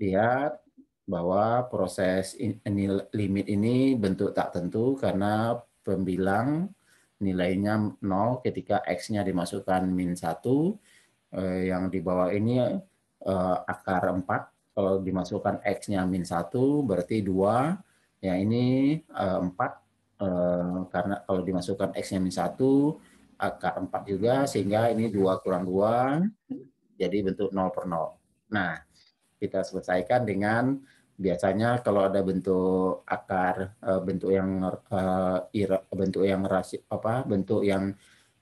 lihat bahwa proses ini limit ini bentuk tak tentu karena pembilang nilainya 0 ketika X-nya dimasukkan min 1. Eh, yang di bawah ini eh, akar 4. Kalau dimasukkan X-nya min 1 berarti 2. Ya ini 4 eh, karena kalau dimasukkan X-nya min 1 akar 4 juga sehingga ini 2 kurang 2 jadi bentuk 0 per 0. Nah kita selesaikan dengan biasanya kalau ada bentuk akar eh, bentuk yang eh, bentuk yang rasi, apa bentuk yang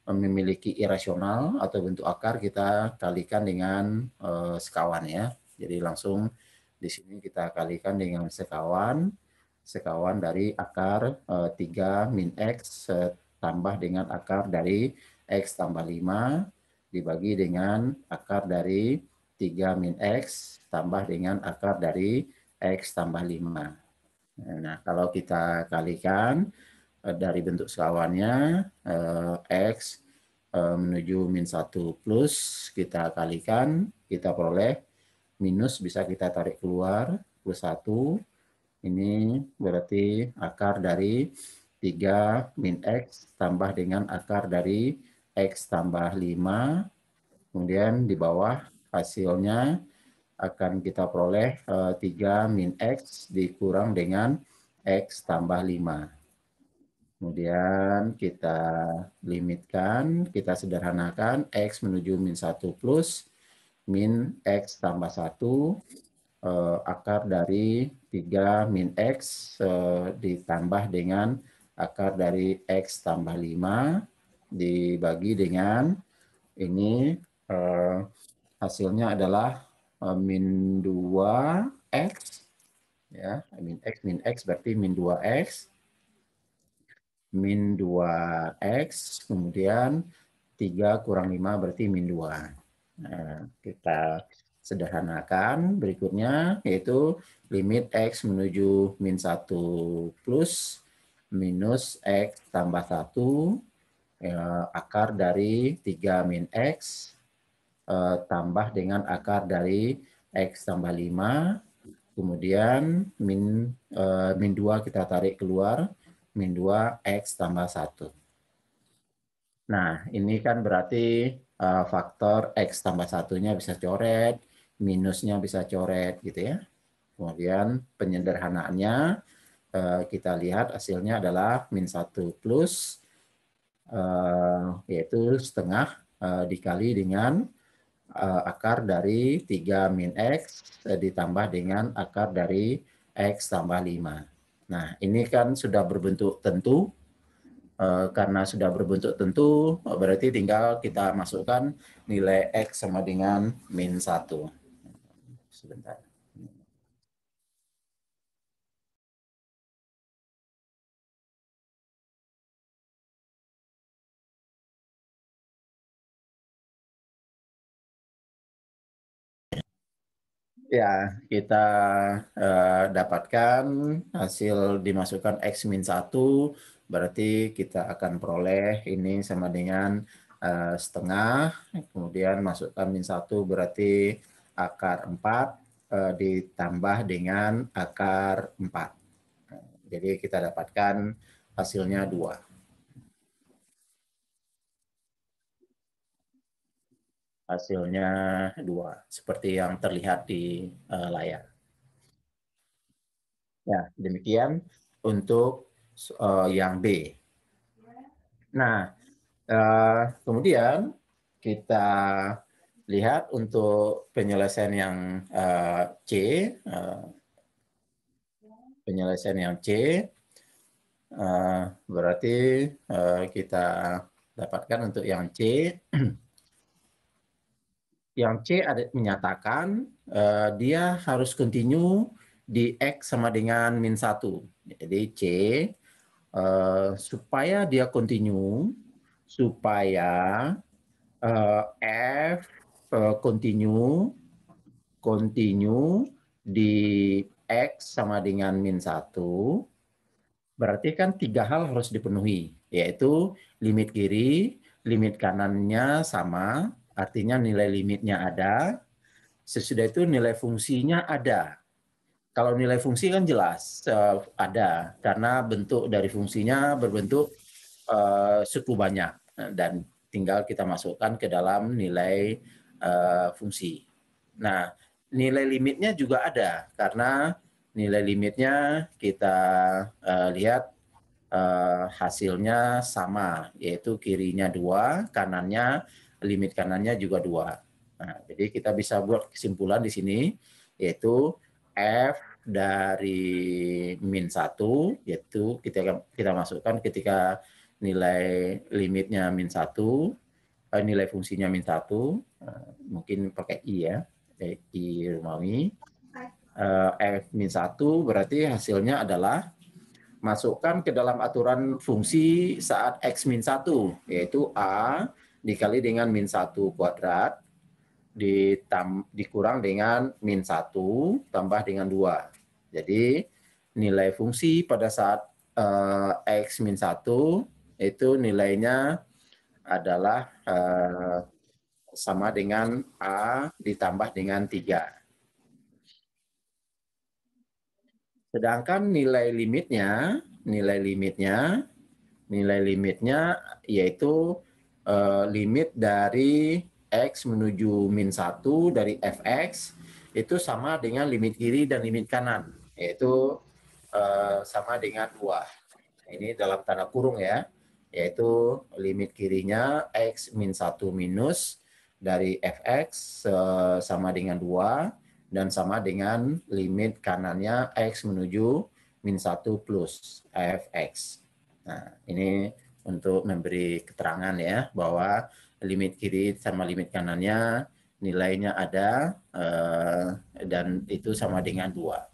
memiliki irasional atau bentuk akar kita kalikan dengan eh, sekawan ya. Jadi langsung di sini kita kalikan dengan sekawan sekawan dari akar 3 min x tambah dengan akar dari x tambah 5 dibagi dengan akar dari 3 min X tambah dengan akar dari X tambah 5. Nah, kalau kita kalikan eh, dari bentuk sekawannya, eh, X eh, menuju min 1 plus, kita kalikan, kita peroleh minus bisa kita tarik keluar, plus 1. Ini berarti akar dari 3 min X tambah dengan akar dari X tambah 5. Kemudian di bawah hasilnya akan kita peroleh 3 eh, min X dikurang dengan X tambah 5. Kemudian kita limitkan, kita sederhanakan X menuju min 1 plus min X tambah 1 eh, akar dari 3 min X eh, ditambah dengan akar dari X tambah 5 dibagi dengan ini hasilnya adalah eh, min 2x ya min x min x berarti min 2x min 2x kemudian 3 kurang 5 berarti min 2 nah, kita sederhanakan berikutnya yaitu limit x menuju min 1 plus minus x tambah 1 ya, akar dari 3 min x Eh, tambah dengan akar dari X tambah 5. Kemudian min, uh, min 2 kita tarik keluar. Min 2 X tambah 1. Nah, ini kan berarti uh, faktor X tambah satunya bisa coret, minusnya bisa coret gitu ya. Kemudian penyederhanaannya uh, kita lihat hasilnya adalah min 1 plus uh, yaitu setengah uh, dikali dengan uh, akar dari 3 min X ditambah dengan akar dari X tambah 5. Nah, ini kan sudah berbentuk tentu. Uh, karena sudah berbentuk tentu, berarti tinggal kita masukkan nilai X sama dengan min 1. Sebentar. Ya, kita uh, dapatkan hasil dimasukkan X-1, berarti kita akan peroleh ini sama dengan uh, setengah, kemudian masukkan min 1 berarti akar 4 uh, eh, ditambah dengan akar 4. Jadi kita dapatkan hasilnya 2. hasilnya dua seperti yang terlihat di uh, layar. Ya, demikian untuk uh, yang B. Nah, uh, kemudian kita lihat untuk penyelesaian yang uh, C, uh, penyelesaian yang C berarti kita dapatkan untuk yang C yang C ada, menyatakan uh, dia harus continue di X sama dengan min 1. Jadi C uh, supaya dia continue, supaya uh, F uh, continue, continue di X sama dengan min 1, berarti kan tiga hal harus dipenuhi, yaitu limit kiri, limit kanannya sama, Artinya nilai limitnya ada, sesudah itu nilai fungsinya ada. Kalau nilai fungsi kan jelas eh, ada karena bentuk dari fungsinya berbentuk eh, suku banyak eh, dan tinggal kita masukkan ke dalam nilai fungsi. Nah, nilai limitnya juga ada karena nilai limitnya kita lihat hasilnya sama yaitu kirinya dua, kanannya limit kanannya juga dua. Nah, jadi kita bisa buat kesimpulan di sini yaitu f dari min satu yaitu kita kita masukkan ketika nilai limitnya min satu eh, nilai fungsinya min satu eh, mungkin pakai i ya eh, i Romawi f min satu berarti hasilnya adalah masukkan ke dalam aturan fungsi saat x min satu yaitu a dikali dengan min 1 kuadrat ditam, dikurang dengan min 1 tambah dengan 2. Jadi nilai fungsi pada saat uh, x min 1 itu nilainya adalah uh, sama dengan A ditambah dengan 3. Sedangkan nilai limitnya, nilai limitnya, nilai limitnya yaitu Eh, limit dari X menuju min 1 dari Fx itu sama dengan limit kiri dan limit kanan, yaitu eh, sama dengan 2. Ini dalam tanda kurung ya, yaitu limit kirinya X min 1 minus dari Fx eh, sama dengan 2 dan sama dengan limit kanannya X menuju min 1 plus Fx. Nah, ini untuk memberi keterangan ya bahwa limit kiri sama limit kanannya nilainya ada eh, dan itu sama dengan dua.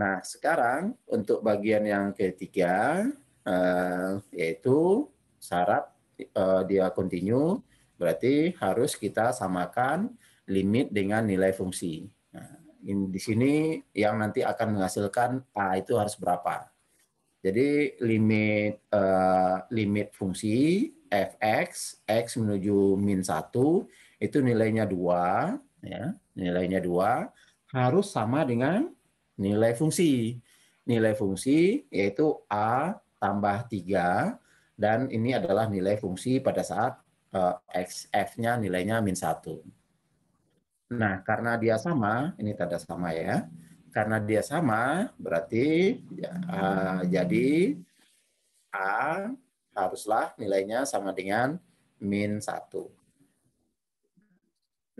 Nah sekarang untuk bagian yang ketiga eh, yaitu syarat eh, dia continue berarti harus kita samakan limit dengan nilai fungsi. Nah, di sini yang nanti akan menghasilkan A itu harus berapa. Jadi limit uh, limit fungsi fx x menuju min satu itu nilainya dua, ya, nilainya dua harus sama dengan nilai fungsi. Nilai fungsi yaitu a tambah tiga dan ini adalah nilai fungsi pada saat uh, eh, f nya nilainya min satu. Nah, karena dia sama, ini tanda sama ya karena dia sama berarti uh, jadi A haruslah nilainya sama dengan min satu.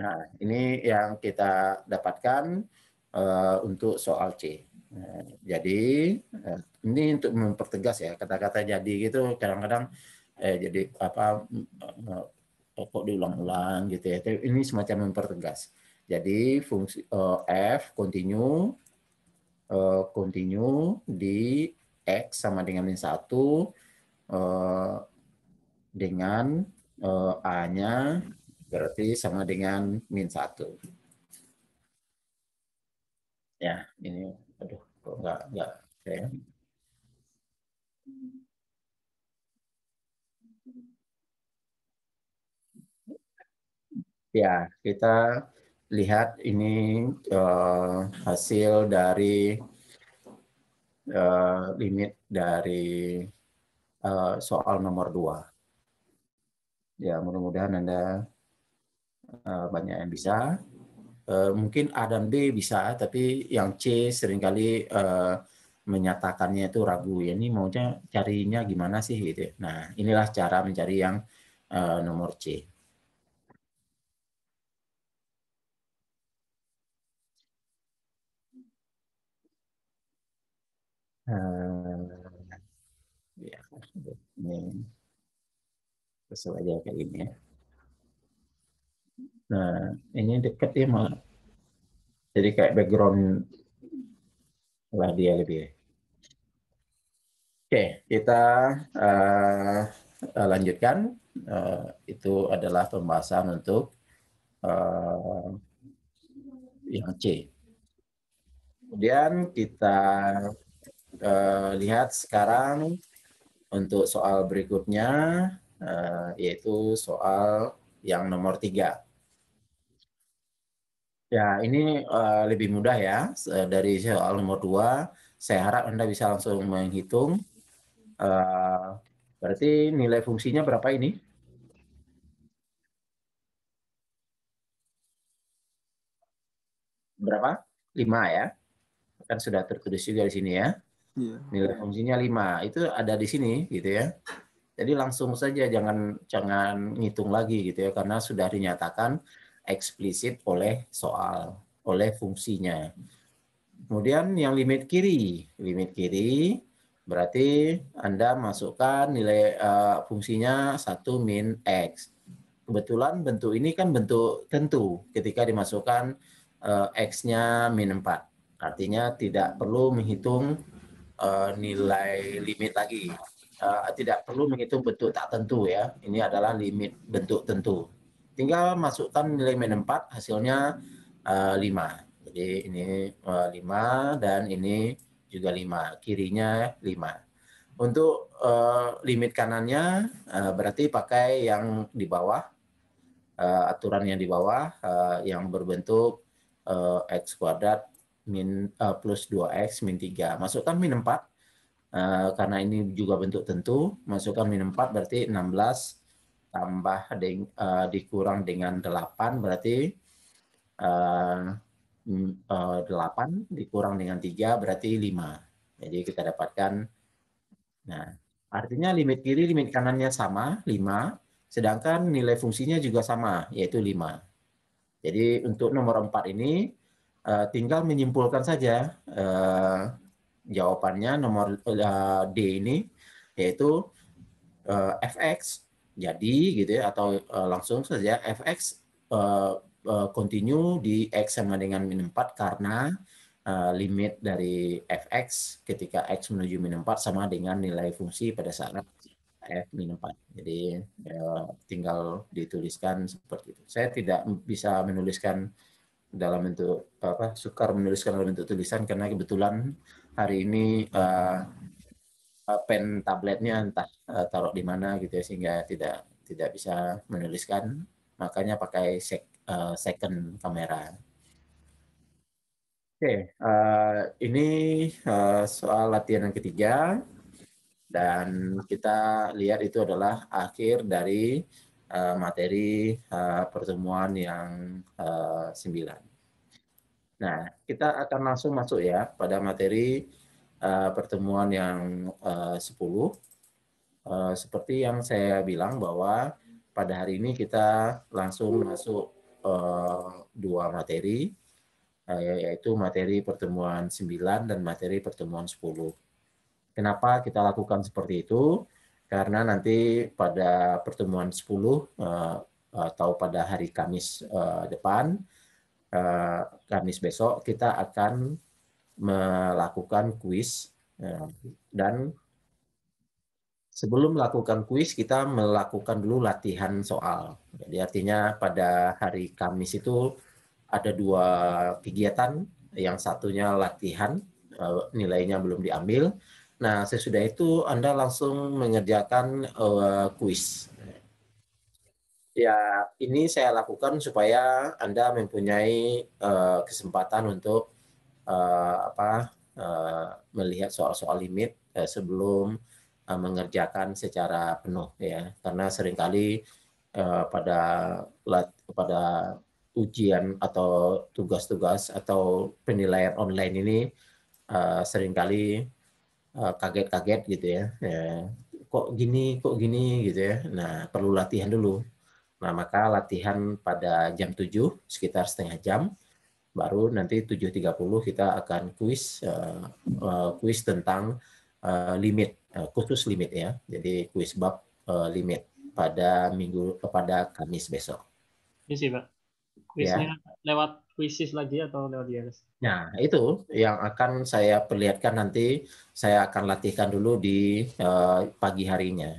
Nah, ini yang kita dapatkan uh, untuk soal C. Nah, jadi uh, ini untuk mempertegas ya kata-kata jadi gitu kadang-kadang eh, jadi apa uh, diulang-ulang gitu ya. Ini semacam mempertegas. Jadi fungsi uh, f continue uh, continue di x sama dengan min satu uh, dengan uh, a-nya berarti sama dengan min satu. Ya, ini aduh kok nggak nggak Ya, kita lihat ini uh, hasil dari uh, limit dari uh, soal nomor dua. Ya, mudah-mudahan Anda uh, banyak yang bisa. Uh, mungkin A dan B bisa, tapi yang C seringkali uh, menyatakannya itu ragu ya ini maunya carinya gimana sih gitu. Ya. Nah inilah cara mencari yang uh, nomor C. uh, ya ini aja kayak gini ya nah ini dekat ya malah jadi kayak background lah dia lebih ya. oke kita uh, lanjutkan uh, itu adalah pembahasan untuk uh, yang C kemudian kita Eh, lihat sekarang untuk soal berikutnya uh, yaitu soal yang nomor tiga. Ya, ini uh, lebih mudah ya dari soal nomor dua. Saya harap Anda bisa langsung menghitung. Uh, berarti nilai fungsinya berapa ini? Berapa? 5 ya. Kan sudah tertulis juga di sini ya. Yeah. Nilai fungsinya 5. Itu ada di sini gitu ya. Jadi langsung saja jangan jangan ngitung lagi gitu ya karena sudah dinyatakan eksplisit oleh soal, oleh fungsinya. Kemudian yang limit kiri, limit kiri berarti Anda masukkan nilai uh, fungsinya 1 min x. Kebetulan bentuk ini kan bentuk tentu ketika dimasukkan uh, x-nya min 4. Artinya tidak perlu menghitung uh, nilai limit lagi. Uh, tidak perlu menghitung bentuk tak tentu ya. Ini adalah limit bentuk tentu. Tinggal masukkan nilai min 4, hasilnya uh, eh, 5. Jadi ini uh, 5 dan ini juga 5. Kirinya 5. Untuk uh, limit kanannya uh, berarti pakai yang di bawah. Uh, aturan yang di bawah uh, yang berbentuk uh, x kuadrat min uh, plus 2x min 3. Masukkan min 4, uh, eh, karena ini juga bentuk tentu. Masukkan min 4 berarti 16 tambah deng, uh, dikurang dengan 8 berarti uh, uh, 8 dikurang dengan 3 berarti 5. Jadi kita dapatkan, nah artinya limit kiri limit kanannya sama 5, sedangkan nilai fungsinya juga sama yaitu 5. Jadi untuk nomor 4 ini Eh, tinggal menyimpulkan saja uh, jawabannya nomor uh, D ini yaitu uh, fx jadi gitu ya atau uh, langsung saja fx uh, uh, continue di x sama dengan min 4 karena uh, limit dari fx ketika x menuju min 4 sama dengan nilai fungsi pada saat f min 4. Jadi uh, tinggal dituliskan seperti itu. Saya tidak bisa menuliskan dalam bentuk apa sukar menuliskan dalam bentuk tulisan karena kebetulan hari ini uh, pen tabletnya entah uh, taruh di mana gitu ya sehingga tidak tidak bisa menuliskan makanya pakai sek, uh, second kamera. Oke, okay, uh, ini uh, soal latihan yang ketiga dan kita lihat itu adalah akhir dari Eh, materi uh, pertemuan yang uh, eh, 9. Nah, kita akan langsung masuk ya pada materi uh, pertemuan yang uh, 10. Uh, seperti yang saya bilang bahwa pada hari ini kita langsung masuk uh, dua materi, uh, yaitu materi pertemuan 9 dan materi pertemuan 10. Kenapa kita lakukan seperti itu? karena nanti pada pertemuan 10 eh, eh, atau pada hari Kamis eh, depan, Kamis besok kita akan melakukan kuis dan sebelum melakukan kuis kita melakukan dulu latihan soal. Jadi artinya pada hari Kamis itu ada dua kegiatan, yang satunya latihan nilainya belum diambil, Nah, sesudah itu Anda langsung mengerjakan uh, kuis. Ya, ini saya lakukan supaya Anda mempunyai uh, kesempatan untuk uh, apa uh, melihat soal-soal limit uh, sebelum uh, mengerjakan secara penuh ya. Karena seringkali uh, pada pada ujian atau tugas-tugas atau penilaian online ini uh, seringkali Eh, kaget-kaget gitu ya. ya kok gini kok gini gitu ya nah perlu latihan dulu nah maka latihan pada jam 7 sekitar setengah jam baru nanti 7.30 kita akan kuis uh, uh, kuis tentang uh, limit uh, khusus limit ya jadi kuis bab uh, limit pada minggu kepada Kamis besok ini iya sih pak ya. kuisnya ya. lewat Kuisis lagi atau lewat IELTS? Nah, itu yang akan saya perlihatkan nanti. Saya akan latihkan dulu di uh, pagi harinya.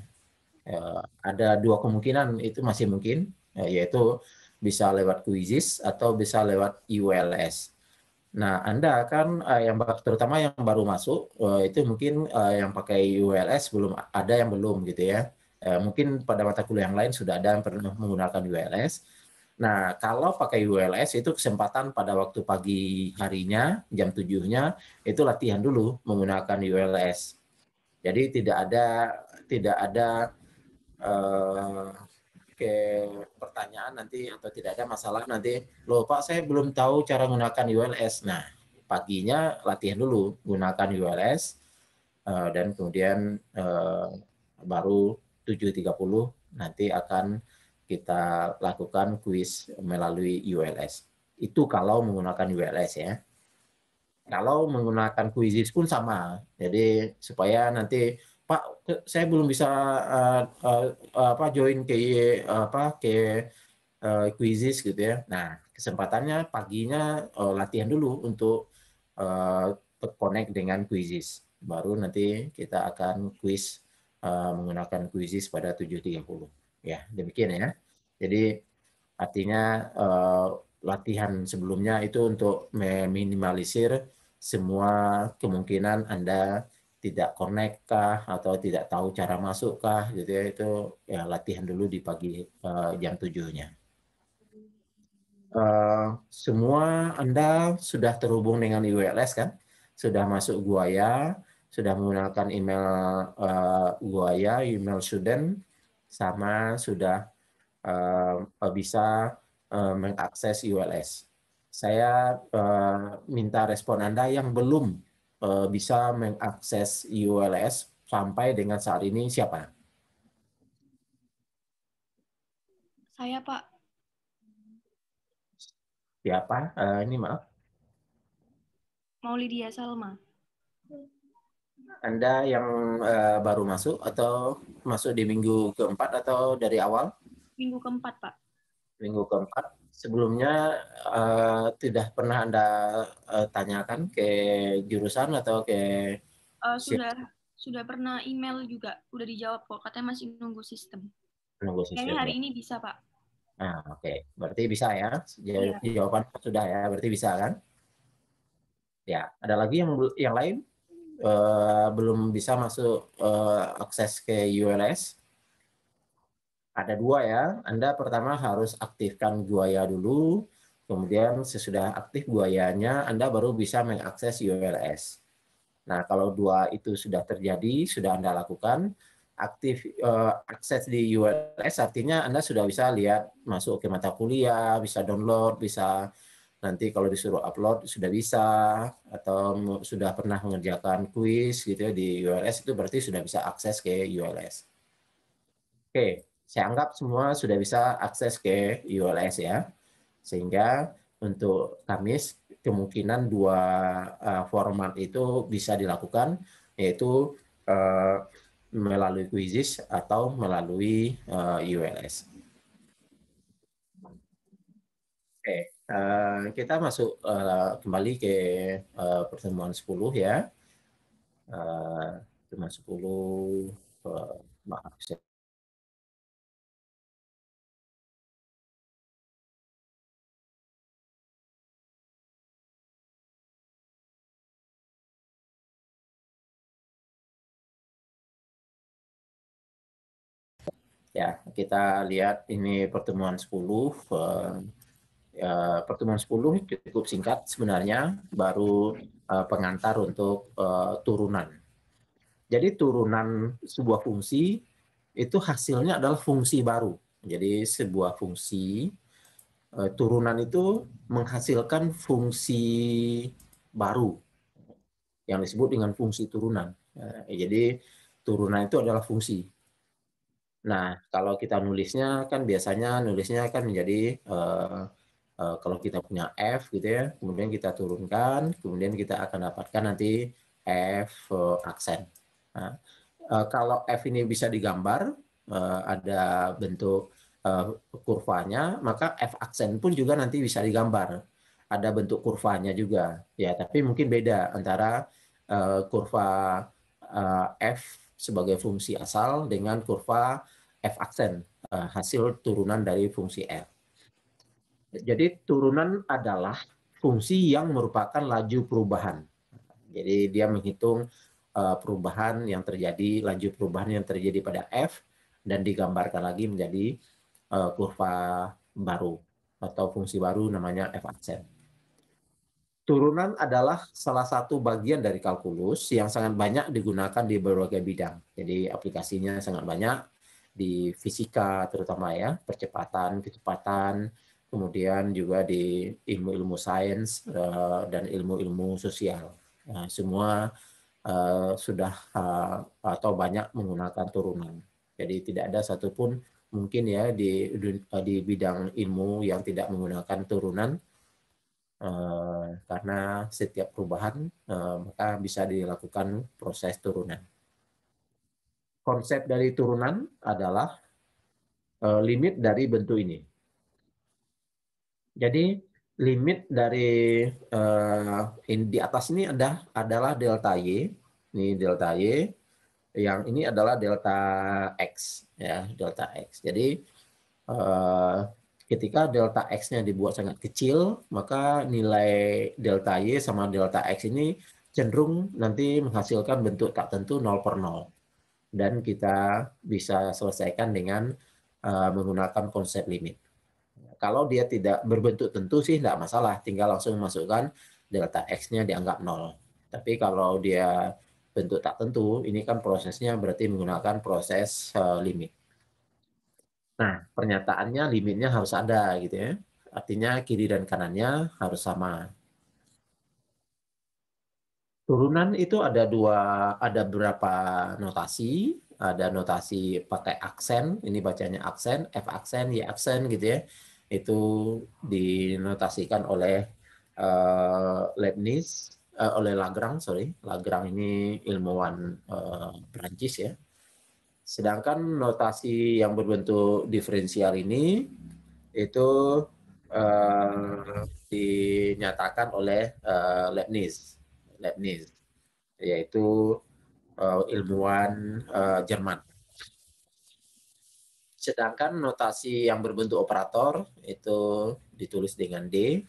Uh, ada dua kemungkinan itu masih mungkin, uh, yaitu bisa lewat kuisis atau bisa lewat ULS. Nah, Anda akan uh, yang terutama yang baru masuk uh, itu mungkin uh, yang pakai ULS belum ada yang belum gitu ya. mungkin pada mata kuliah yang lain sudah ada yang pernah menggunakan ULS Nah, kalau pakai ULS itu kesempatan pada waktu pagi harinya, jam tujuhnya itu latihan dulu menggunakan ULS. Jadi tidak ada tidak ada uh, ke pertanyaan nanti atau tidak ada masalah nanti, loh Pak saya belum tahu cara menggunakan ULS. Nah, paginya latihan dulu gunakan ULS uh, eh, dan kemudian uh, baru 7.30 nanti akan kita lakukan kuis melalui ULS. Itu kalau menggunakan ULS ya. Kalau menggunakan kuisis pun sama. Jadi supaya nanti Pak saya belum bisa uh, uh, apa join ke uh, apa ke uh, kuisis gitu ya. Nah, kesempatannya paginya uh, latihan dulu untuk uh, terkonek dengan kuisis. Baru nanti kita akan kuis uh, menggunakan kuisis pada 7.30. Ya, demikian ya. Jadi artinya uh, latihan sebelumnya itu untuk meminimalisir semua kemungkinan Anda tidak connect kah atau tidak tahu cara masuk kah gitu ya itu ya latihan dulu di pagi uh, jam tujuhnya. Uh, semua Anda sudah terhubung dengan IWLS kan? Sudah masuk Guaya, sudah menggunakan email uh, Guaya, email student sama sudah Eh, eh, bisa eh, mengakses ULS. Saya minta respon Anda yang belum bisa mengakses ULS sampai dengan saat ini siapa? Saya, Pak. Siapa? Uh, ini maaf. Maulidia Salma. Anda yang uh, baru masuk atau masuk di minggu keempat atau dari awal? minggu keempat, Pak. Minggu keempat. Sebelumnya uh, tidak pernah Anda uh, tanyakan ke jurusan atau ke uh, sudah sudah pernah email juga, sudah dijawab kok. Katanya masih nunggu sistem. Nunggu sistem. Kayaknya hari ya. ini bisa, Pak. Nah, oke. Okay. Berarti bisa ya. Iya. Jawab ya. Jawaban sudah ya, berarti bisa kan? Ya, ada lagi yang yang lain? Uh, belum bisa masuk uh, akses ke ULS? Ada dua ya, Anda pertama harus aktifkan buaya dulu, kemudian sesudah aktif buayanya Anda baru bisa mengakses ULS. Nah, kalau dua itu sudah terjadi, sudah Anda lakukan, aktif uh, akses di ULS artinya Anda sudah bisa lihat masuk ke mata kuliah, bisa download, bisa nanti kalau disuruh upload sudah bisa atau sudah pernah mengerjakan kuis gitu ya di ULS itu berarti sudah bisa akses ke ULS. Oke. Okay saya anggap semua sudah bisa akses ke ULS ya. Sehingga untuk Kamis kemungkinan dua uh, format itu bisa dilakukan yaitu uh, melalui kuisis atau melalui uh, eh, ULS. Oke, uh, kita masuk uh, kembali ke uh, pertemuan 10 ya. Uh, pertemuan 10 uh, maaf saya Ya, kita lihat ini pertemuan 10. Eh, ya, pertemuan 10 cukup singkat sebenarnya, baru eh, pengantar untuk eh, turunan. Jadi turunan sebuah fungsi itu hasilnya adalah fungsi baru. Jadi sebuah fungsi turunan itu menghasilkan fungsi baru yang disebut dengan fungsi turunan. jadi turunan itu adalah fungsi Nah, kalau kita nulisnya kan biasanya nulisnya kan menjadi uh, uh, kalau kita punya f gitu ya, kemudian kita turunkan, kemudian kita akan dapatkan nanti f uh, aksen. Nah, uh, kalau f ini bisa digambar uh, ada bentuk uh, kurvanya, maka f aksen pun juga nanti bisa digambar. Ada bentuk kurvanya juga, ya. Tapi mungkin beda antara uh, kurva uh, f sebagai fungsi asal dengan kurva f aksen eh, hasil turunan dari fungsi f. Jadi turunan adalah fungsi yang merupakan laju perubahan. Jadi dia menghitung eh, perubahan yang terjadi, laju perubahan yang terjadi pada f dan digambarkan lagi menjadi eh, kurva baru atau fungsi baru namanya f aksen turunan adalah salah satu bagian dari kalkulus yang sangat banyak digunakan di berbagai bidang. Jadi aplikasinya sangat banyak di fisika terutama ya, percepatan, kecepatan, kemudian juga di ilmu-ilmu sains eh, dan ilmu-ilmu sosial. Nah, semua eh, sudah eh, atau banyak menggunakan turunan. Jadi tidak ada satupun mungkin ya di di bidang ilmu yang tidak menggunakan turunan Eh, karena setiap perubahan eh, maka bisa dilakukan proses turunan. Konsep dari turunan adalah eh, limit dari bentuk ini. Jadi limit dari in, di atas ini ada adalah delta y, ini delta y, yang ini adalah delta x ya delta x. Jadi Ketika delta X-nya dibuat sangat kecil, maka nilai delta Y sama delta X ini cenderung nanti menghasilkan bentuk tak tentu 0 per 0. Dan kita bisa selesaikan dengan eh, menggunakan konsep limit. Kalau dia tidak berbentuk tentu sih tidak masalah, tinggal langsung masukkan delta X-nya dianggap 0. Tapi kalau dia bentuk tak tentu, ini kan prosesnya berarti menggunakan proses eh, limit. Nah, pernyataannya limitnya harus ada gitu ya. Artinya kiri dan kanannya harus sama. Turunan itu ada dua, ada beberapa notasi. Ada notasi pakai aksen, ini bacanya aksen, F aksen, Y aksen gitu ya. Itu dinotasikan oleh uh, Leibniz, uh, oleh Lagrang, sorry. Lagrang ini ilmuwan uh, eh, Prancis ya, Sedangkan notasi yang berbentuk diferensial ini itu uh, dinyatakan oleh uh, Leibniz, Leibniz, yaitu uh, ilmuwan uh, Jerman. Sedangkan notasi yang berbentuk operator itu ditulis dengan D.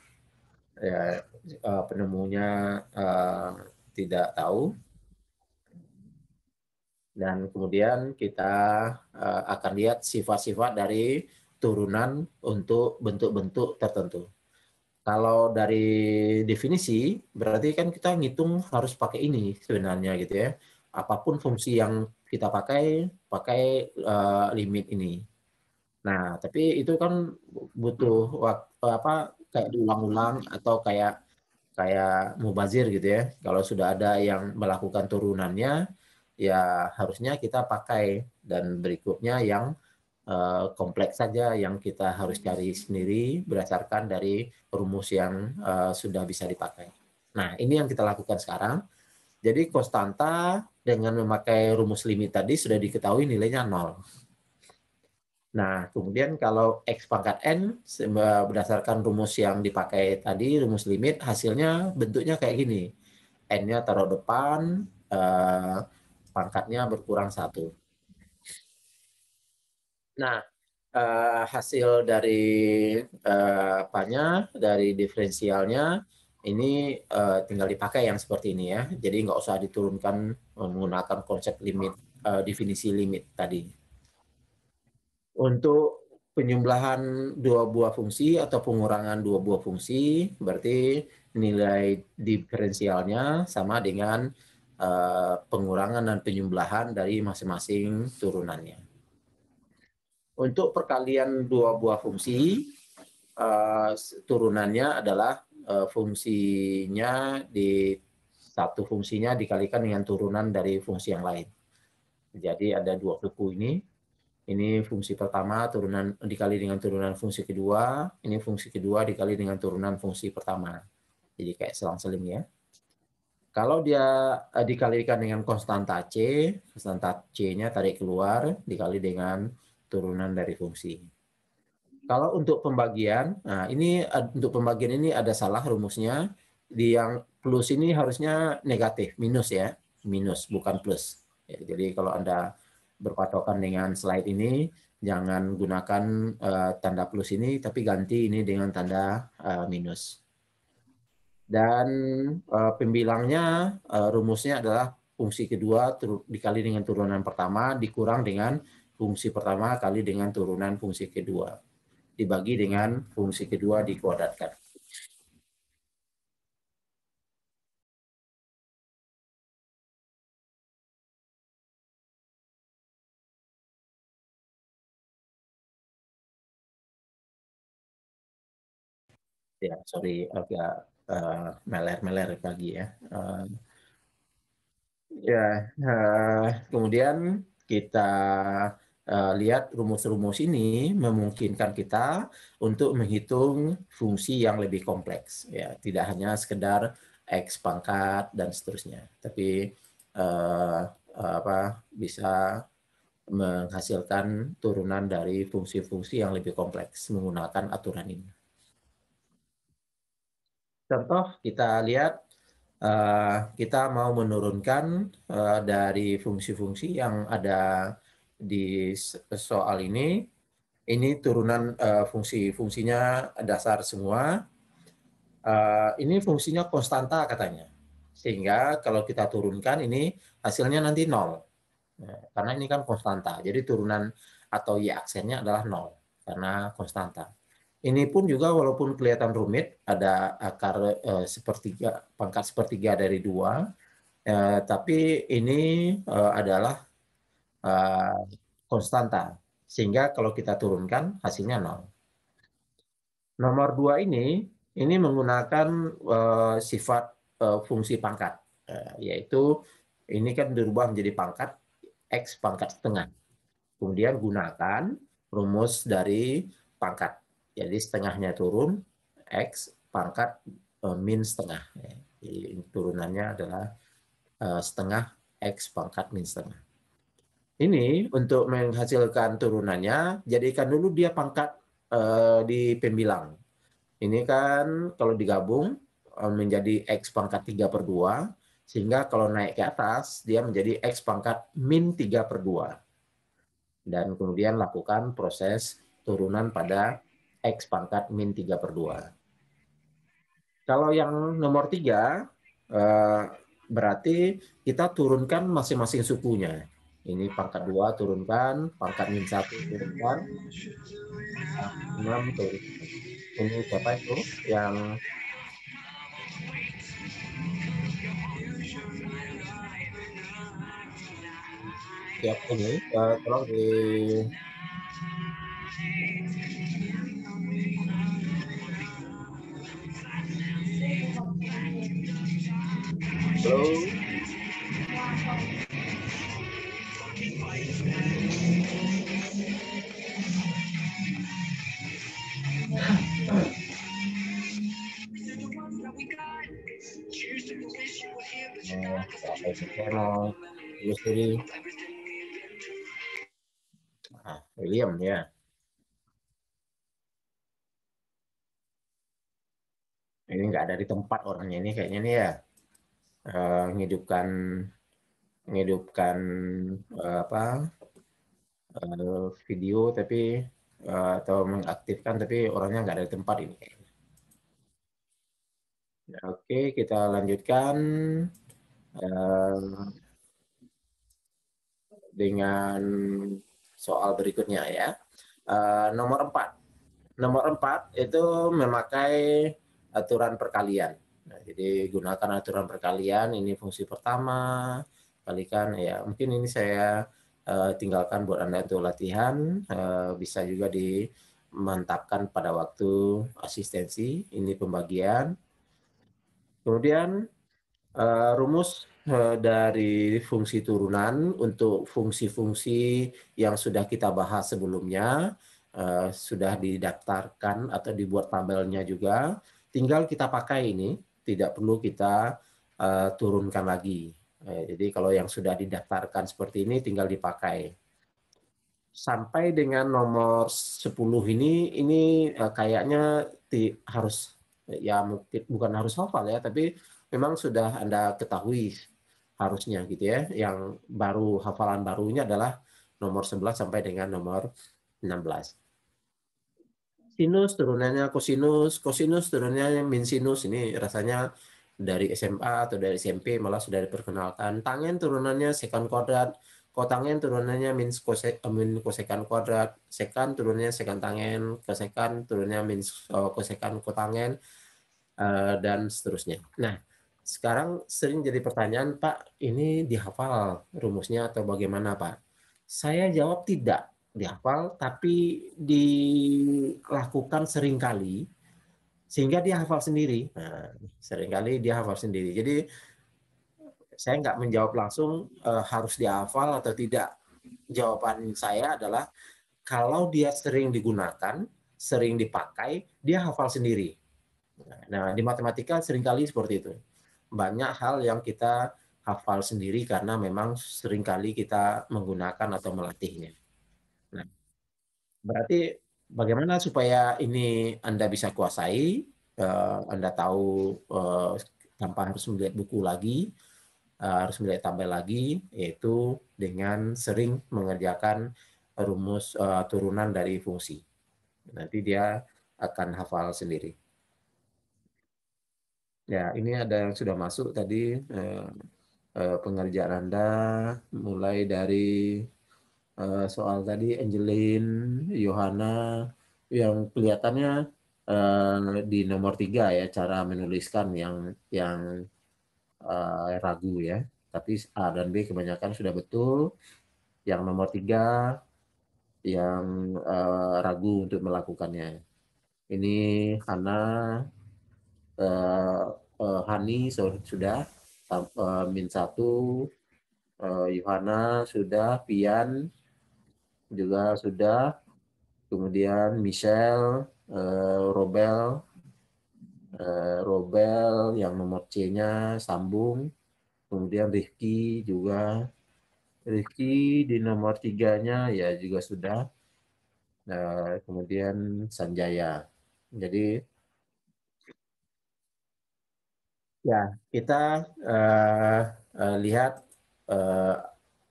Ya, penemunya uh, tidak tahu dan kemudian kita uh, akan lihat sifat-sifat dari turunan untuk bentuk-bentuk tertentu. Kalau dari definisi berarti kan kita ngitung harus pakai ini sebenarnya gitu ya. Apapun fungsi yang kita pakai pakai uh, limit ini. Nah, tapi itu kan butuh waktu apa kayak diulang-ulang atau kayak kayak mubazir gitu ya. Kalau sudah ada yang melakukan turunannya, ya harusnya kita pakai dan berikutnya yang eh, kompleks saja yang kita harus cari sendiri berdasarkan dari rumus yang eh, sudah bisa dipakai. Nah, ini yang kita lakukan sekarang. Jadi konstanta dengan memakai rumus limit tadi sudah diketahui nilainya nol. Nah, kemudian kalau X pangkat N berdasarkan rumus yang dipakai tadi, rumus limit, hasilnya bentuknya kayak gini. N-nya taruh depan, eh, pangkatnya berkurang satu. Nah, eh, hasil dari eh, apanya, dari diferensialnya ini eh, tinggal dipakai yang seperti ini ya. Jadi nggak usah diturunkan menggunakan konsep limit eh, definisi limit tadi. Untuk penjumlahan dua buah fungsi atau pengurangan dua buah fungsi berarti nilai diferensialnya sama dengan Eh, pengurangan dan penjumlahan dari masing-masing turunannya. Untuk perkalian dua buah fungsi, eh, turunannya adalah eh, fungsinya di satu fungsinya dikalikan dengan turunan dari fungsi yang lain. Jadi ada dua kuku ini. Ini fungsi pertama turunan dikali dengan turunan fungsi kedua, ini fungsi kedua dikali dengan turunan fungsi pertama. Jadi kayak selang-seling ya. Kalau dia eh, dikalikan dengan konstanta C, konstanta C-nya tarik keluar, dikali dengan turunan dari fungsi. Kalau untuk pembagian, nah ini eh, untuk pembagian ini ada salah rumusnya. Di yang plus ini harusnya negatif, minus ya, minus bukan plus. Ya, jadi kalau Anda berpatokan dengan slide ini, jangan gunakan eh, tanda plus ini, tapi ganti ini dengan tanda minus dan uh, pembilangnya uh, rumusnya adalah fungsi kedua dikali dengan turunan pertama dikurang dengan fungsi pertama kali dengan turunan fungsi kedua dibagi dengan fungsi kedua dikuadratkan. Ya, sorry agak Eh, meler-meler uh, pagi ya. Uh, ya, uh, kemudian kita uh, lihat rumus-rumus ini memungkinkan kita untuk menghitung fungsi yang lebih kompleks ya, tidak hanya sekedar x pangkat dan seterusnya, tapi uh, apa bisa menghasilkan turunan dari fungsi-fungsi yang lebih kompleks menggunakan aturan ini. Contoh kita lihat eh, kita mau menurunkan eh, dari fungsi-fungsi yang ada di soal ini. Ini turunan eh, fungsi-fungsinya dasar semua. Ini fungsinya konstanta katanya. Sehingga kalau kita turunkan ini hasilnya nanti nol. Nah, karena ini kan konstanta. Jadi turunan atau y aksennya adalah nol karena konstanta. Ini pun juga walaupun kelihatan rumit, ada akar eh, sepertiga, pangkat sepertiga dari dua, eh, tapi ini eh, adalah eh, konstanta. Sehingga kalau kita turunkan, hasilnya nol. Nomor dua ini, ini menggunakan eh, sifat eh, fungsi pangkat, eh, yaitu ini kan dirubah menjadi pangkat X pangkat setengah. Kemudian gunakan rumus dari pangkat jadi setengahnya turun, X pangkat uh, min setengah. Jadi turunannya adalah uh, setengah X pangkat min setengah. Ini untuk menghasilkan turunannya, jadikan dulu dia pangkat uh, di pembilang. Ini kan kalau digabung menjadi X pangkat 3 per 2, sehingga kalau naik ke atas, dia menjadi X pangkat min 3 per 2. Dan kemudian lakukan proses turunan pada X pangkat min 3 per 2. Kalau yang nomor 3, eh, berarti kita turunkan masing-masing sukunya. Ini pangkat 2 turunkan, pangkat min 1 turunkan, 6 turunkan. Ini siapa itu yang siap ini uh, tolong di Hello? Hello. William, yeah. ini nggak ada di tempat orangnya ini kayaknya nih ya uh, eh, menghidupkan menghidupkan uh, eh, apa uh, video tapi uh, atau mengaktifkan tapi orangnya nggak ada di tempat ini oke nah, Oke, kita lanjutkan uh, dengan soal berikutnya ya. Uh, nomor 4. Nomor 4 itu memakai aturan perkalian. Nah, jadi gunakan aturan perkalian, ini fungsi pertama, kalikan ya mungkin ini saya uh, tinggalkan buat Anda untuk latihan, uh, bisa juga dimantapkan pada waktu asistensi, ini pembagian. Kemudian uh, rumus dari fungsi turunan untuk fungsi-fungsi yang sudah kita bahas sebelumnya, sudah didaftarkan atau dibuat tabelnya juga, tinggal kita pakai ini, tidak perlu kita uh, turunkan lagi. Eh, jadi kalau yang sudah didaftarkan seperti ini tinggal dipakai. Sampai dengan nomor 10 ini, ini uh, kayaknya di, harus, ya mungkin bukan harus hafal ya, tapi memang sudah Anda ketahui harusnya gitu ya. Yang baru hafalan barunya adalah nomor 11 sampai dengan nomor 16 sinus turunannya kosinus, kosinus turunannya min sinus ini rasanya dari SMA atau dari SMP malah sudah diperkenalkan. Tangen turunannya sekan kuadrat, kotangen turunannya min, kose, eh, kuadrat, sekan turunannya sekan tangen, eh, kosekan turunannya min kosekan kotangen, eh, dan seterusnya. Nah, sekarang sering jadi pertanyaan, Pak, ini dihafal rumusnya atau bagaimana, Pak? Saya jawab tidak dihafal, tapi dilakukan seringkali sehingga dia hafal sendiri. Nah, seringkali dia hafal sendiri. Jadi saya nggak menjawab langsung eh, harus dihafal atau tidak. Jawaban saya adalah kalau dia sering digunakan, sering dipakai, dia hafal sendiri. Nah, di matematika seringkali seperti itu. Banyak hal yang kita hafal sendiri karena memang seringkali kita menggunakan atau melatihnya. Berarti bagaimana supaya ini Anda bisa kuasai, uh, Anda tahu uh, tanpa harus melihat buku lagi, uh, harus melihat tabel lagi, yaitu dengan sering mengerjakan rumus uh, turunan dari fungsi. Nanti dia akan hafal sendiri. Ya, ini ada yang sudah masuk tadi. Uh, pengerjaan Anda mulai dari Eh, soal tadi Angeline, Yohana yang kelihatannya eh, di nomor tiga ya cara menuliskan yang yang eh, ragu ya. Tapi A dan B kebanyakan sudah betul. Yang nomor tiga yang ragu untuk melakukannya. Ini Hana, Hani sudah, uh, Min satu, uh, Yohana sudah, Pian juga sudah. Kemudian Michelle, eh, Robel, eh, Robel yang nomor C-nya sambung. Kemudian Rifki juga. Rifki di nomor tiganya ya juga sudah. Nah, kemudian Sanjaya. Jadi ya kita uh, uh, lihat uh,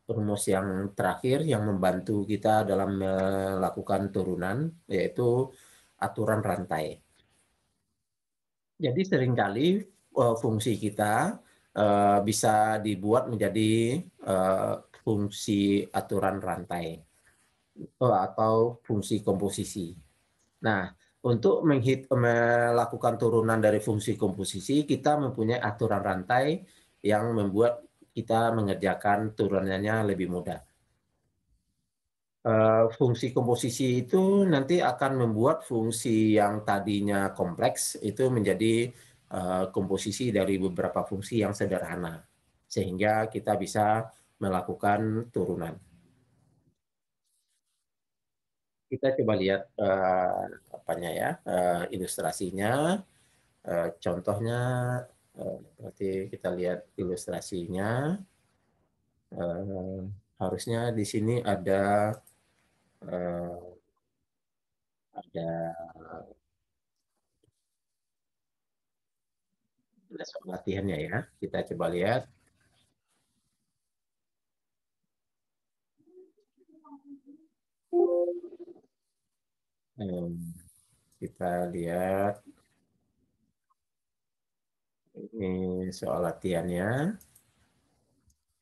rumus yang terakhir yang membantu kita dalam melakukan turunan, yaitu aturan rantai. Jadi seringkali eh, fungsi kita eh, bisa dibuat menjadi eh, fungsi aturan rantai atau fungsi komposisi. Nah, untuk menghit melakukan turunan dari fungsi komposisi, kita mempunyai aturan rantai yang membuat kita mengerjakan turunannya lebih mudah. Eh, fungsi komposisi itu nanti akan membuat fungsi yang tadinya kompleks itu menjadi eh, komposisi dari beberapa fungsi yang sederhana, sehingga kita bisa melakukan turunan. Kita coba lihat eh, apanya ya ilustrasinya. Contohnya Eh, berarti kita lihat ilustrasinya. Uh, harusnya di sini ada uh, ada latihannya ya. Kita coba lihat. kita lihat ini soal latihannya.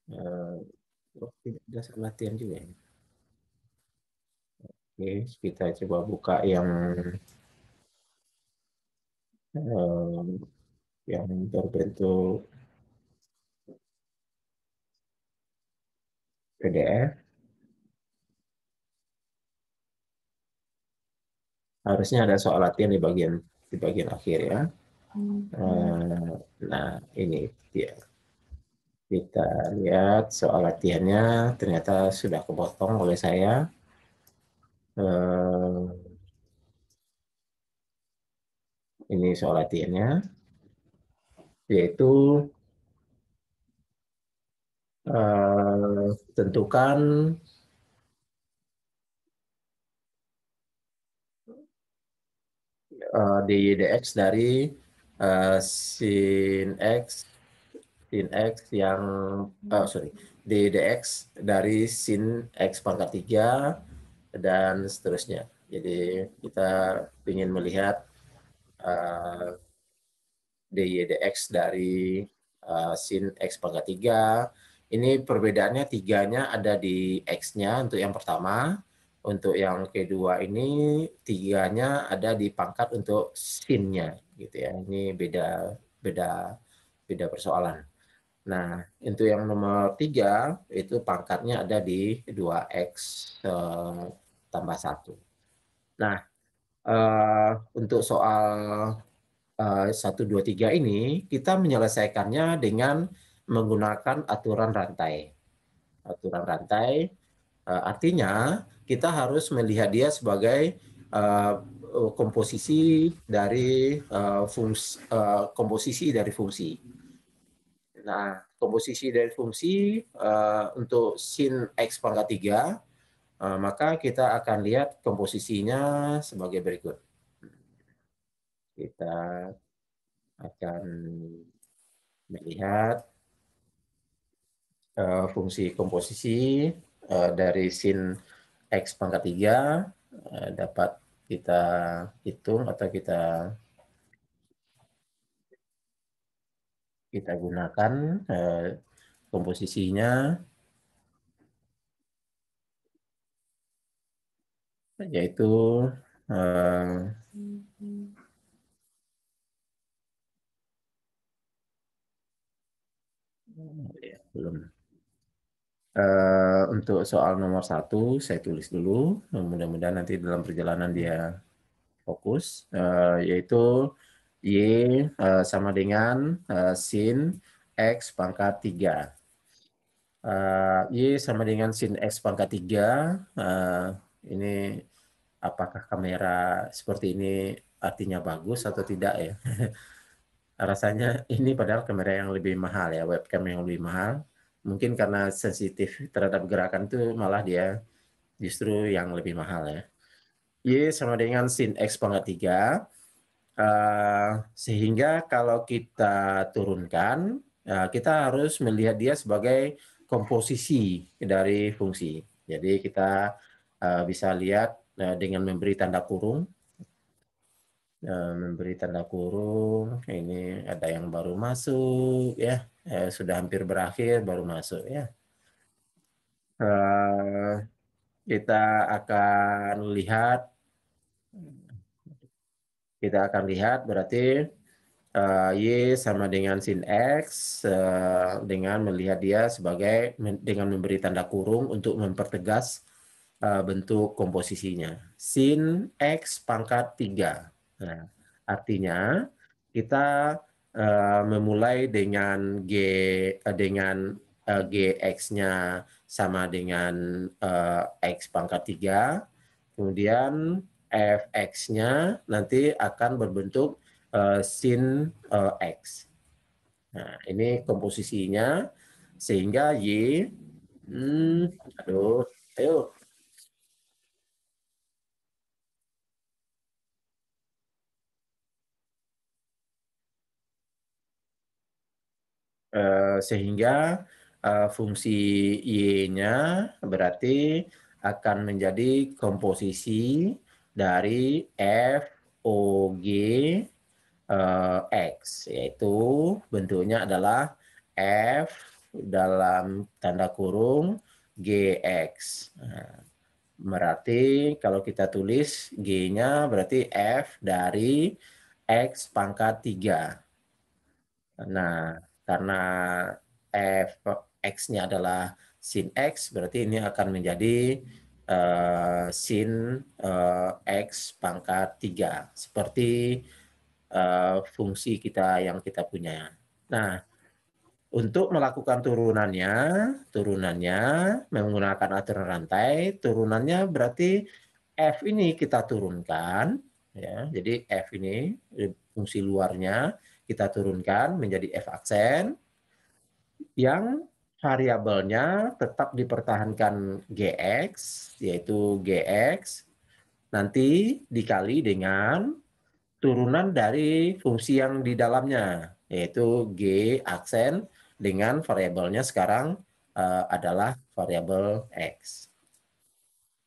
Eh, oh, tidak ada latihan juga ini. Ya? Oke, kita coba buka yang eh, yang berbentuk PDF. Harusnya ada soal latihan di bagian di bagian akhir ya. Eh, nah, ini dia. Kita lihat soal latihannya, ternyata sudah kepotong oleh saya. Eh, ini soal latihannya, yaitu eh, tentukan uh, di DX dari uh, sin x sin x yang oh, sorry d dx dari sin x pangkat 3 dan seterusnya. Jadi kita ingin melihat uh, eh, dy dx dari uh, sin x pangkat 3. Ini perbedaannya tiganya ada di x-nya untuk yang pertama, untuk yang kedua ini tiganya ada di pangkat untuk sinnya gitu ya. Ini beda beda beda persoalan. Nah, untuk yang nomor tiga itu pangkatnya ada di 2x eh, tambah satu. Nah, eh, untuk soal eh, satu dua tiga ini, kita menyelesaikannya dengan menggunakan aturan rantai. Aturan rantai eh, artinya kita harus melihat dia sebagai uh, komposisi dari uh, eh, fungsi uh, komposisi dari fungsi. Nah, komposisi dari fungsi uh, untuk sin x pangkat 3 uh, maka kita akan lihat komposisinya sebagai berikut. Kita akan melihat uh, fungsi komposisi uh, dari sin X pangkat 3 eh, dapat kita hitung atau kita kita gunakan eh, komposisinya yaitu eh, ya, belum Eh, untuk soal nomor satu saya tulis dulu. Nah, mudah-mudahan nanti dalam perjalanan dia fokus, uh, yaitu Y uh, sama dengan uh, sin X pangkat 3. Uh, y sama dengan sin X pangkat 3. Uh, ini apakah kamera seperti ini artinya bagus atau tidak ya? Rasanya ini padahal kamera yang lebih mahal ya, webcam yang lebih mahal mungkin karena sensitif terhadap gerakan itu malah dia justru yang lebih mahal ya. Y sama dengan sin x pangkat 3. Uh, eh, sehingga kalau kita turunkan, uh, kita harus melihat dia sebagai komposisi dari fungsi. Jadi kita uh, bisa lihat uh, dengan memberi tanda kurung. Uh, memberi tanda kurung, ini ada yang baru masuk ya eh, sudah hampir berakhir baru masuk ya. uh, kita akan lihat kita akan lihat berarti uh, y sama dengan sin x uh, dengan melihat dia sebagai dengan memberi tanda kurung untuk mempertegas uh, bentuk komposisinya sin x pangkat 3 nah, artinya kita Eh, memulai dengan G eh, dengan uh, eh, GX-nya sama dengan X pangkat 3. Kemudian fx-nya nanti akan berbentuk sin x. Nah, ini komposisinya sehingga y hmm, aduh Eh, sehingga eh, fungsi Y-nya berarti akan menjadi komposisi dari F, O, G, eh, X, yaitu bentuknya adalah F dalam tanda kurung g x, nah, berarti kalau kita tulis G-nya berarti F dari X pangkat 3. Nah, karena f x-nya adalah sin x, berarti ini akan menjadi uh, sin uh, x pangkat 3, seperti uh, fungsi kita yang kita punya. Nah, untuk melakukan turunannya, turunannya menggunakan aturan rantai, turunannya berarti F ini kita turunkan, ya. jadi F ini fungsi luarnya, kita turunkan menjadi f aksen yang variabelnya tetap dipertahankan gx yaitu gx nanti dikali dengan turunan dari fungsi yang di dalamnya yaitu g aksen dengan variabelnya sekarang eh, adalah variabel x.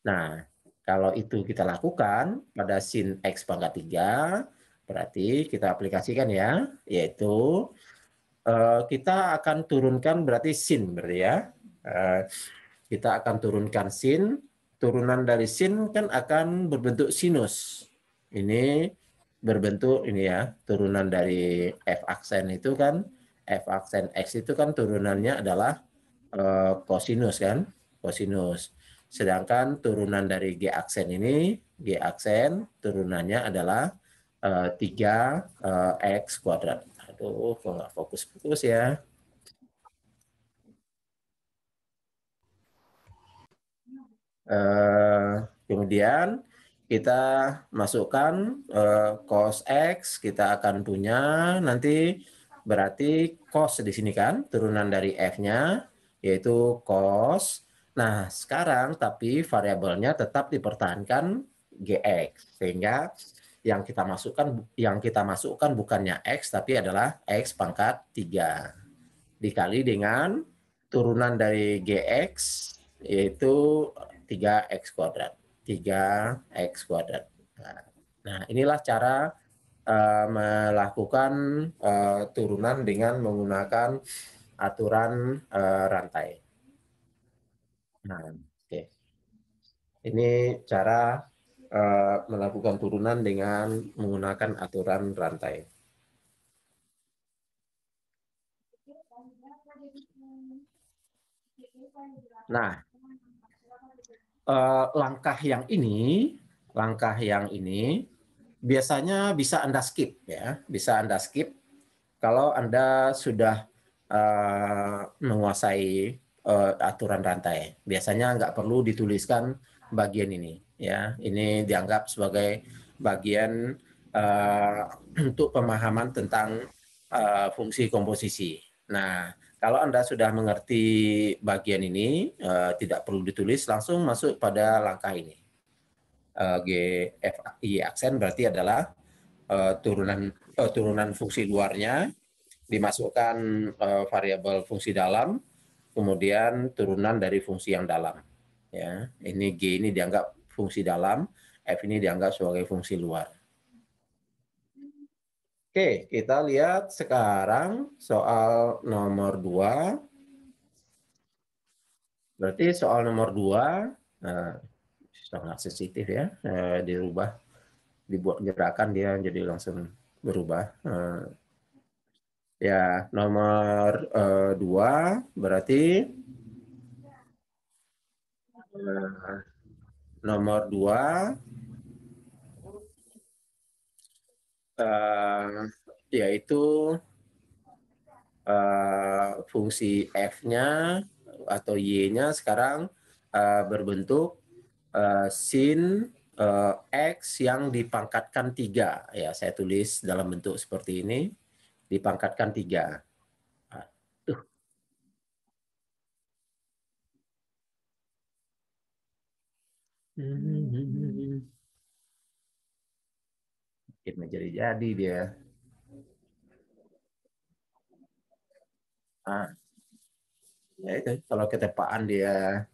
Nah, kalau itu kita lakukan pada sin x pangkat 3, Berarti kita aplikasikan ya, yaitu eh, kita akan turunkan berarti sin berarti ya. Eh, kita akan turunkan sin, turunan dari sin kan akan berbentuk sinus. Ini berbentuk ini ya, turunan dari f aksen itu kan f aksen x itu kan turunannya adalah eh, kosinus kan, kosinus. Sedangkan turunan dari g aksen ini, g aksen turunannya adalah Eh, tiga eh, x kuadrat. Aduh, kok nggak fokus-fokus ya. Eh, kemudian kita masukkan cos x, kita akan punya nanti berarti cos di sini kan, turunan dari f-nya, yaitu cos. Nah, sekarang tapi variabelnya tetap dipertahankan gx, sehingga yang kita masukkan yang kita masukkan bukannya x tapi adalah x pangkat 3 dikali dengan turunan dari gx yaitu 3x kuadrat 3x kuadrat nah inilah cara uh, melakukan uh, turunan dengan menggunakan aturan uh, rantai nah oke okay. ini cara Eh, melakukan turunan dengan menggunakan aturan rantai. Nah, eh, langkah yang ini, langkah yang ini biasanya bisa Anda skip ya, bisa Anda skip kalau Anda sudah eh, menguasai aturan rantai. Biasanya nggak perlu dituliskan bagian ini ya ini dianggap sebagai bagian uh, untuk pemahaman tentang uh, fungsi komposisi. Nah, kalau Anda sudah mengerti bagian ini, uh, tidak perlu ditulis, langsung masuk pada langkah ini. Uh, GFI aksen berarti adalah uh, turunan uh, turunan fungsi luarnya, dimasukkan uh, variabel fungsi dalam, kemudian turunan dari fungsi yang dalam. Ya, ini G ini dianggap fungsi dalam, F ini dianggap sebagai fungsi luar. Oke, kita lihat sekarang soal nomor 2. Berarti soal nomor 2, nah, eh, sangat sensitif ya, eh, dirubah, dibuat gerakan dia jadi langsung berubah. Eh, ya, nomor eh, berarti... Eh, Nomor dua, uh, yaitu uh, fungsi f-nya atau y-nya sekarang uh, berbentuk uh, sin uh, x yang dipangkatkan tiga. Ya, saya tulis dalam bentuk seperti ini, dipangkatkan tiga. Mungkin menjadi jadi dia. Nah, ya itu kalau ketepaan dia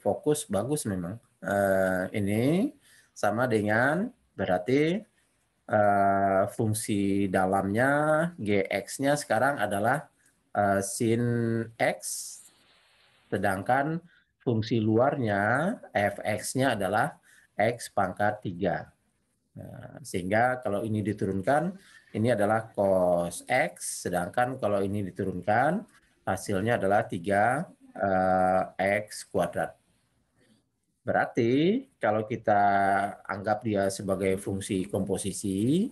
fokus bagus memang. Uh, ini sama dengan berarti uh, fungsi dalamnya gx-nya sekarang adalah uh, sin x sedangkan fungsi luarnya fx-nya adalah x pangkat 3. Nah, sehingga kalau ini diturunkan, ini adalah cos x, sedangkan kalau ini diturunkan, hasilnya adalah 3 eh, x kuadrat. Berarti kalau kita anggap dia sebagai fungsi komposisi,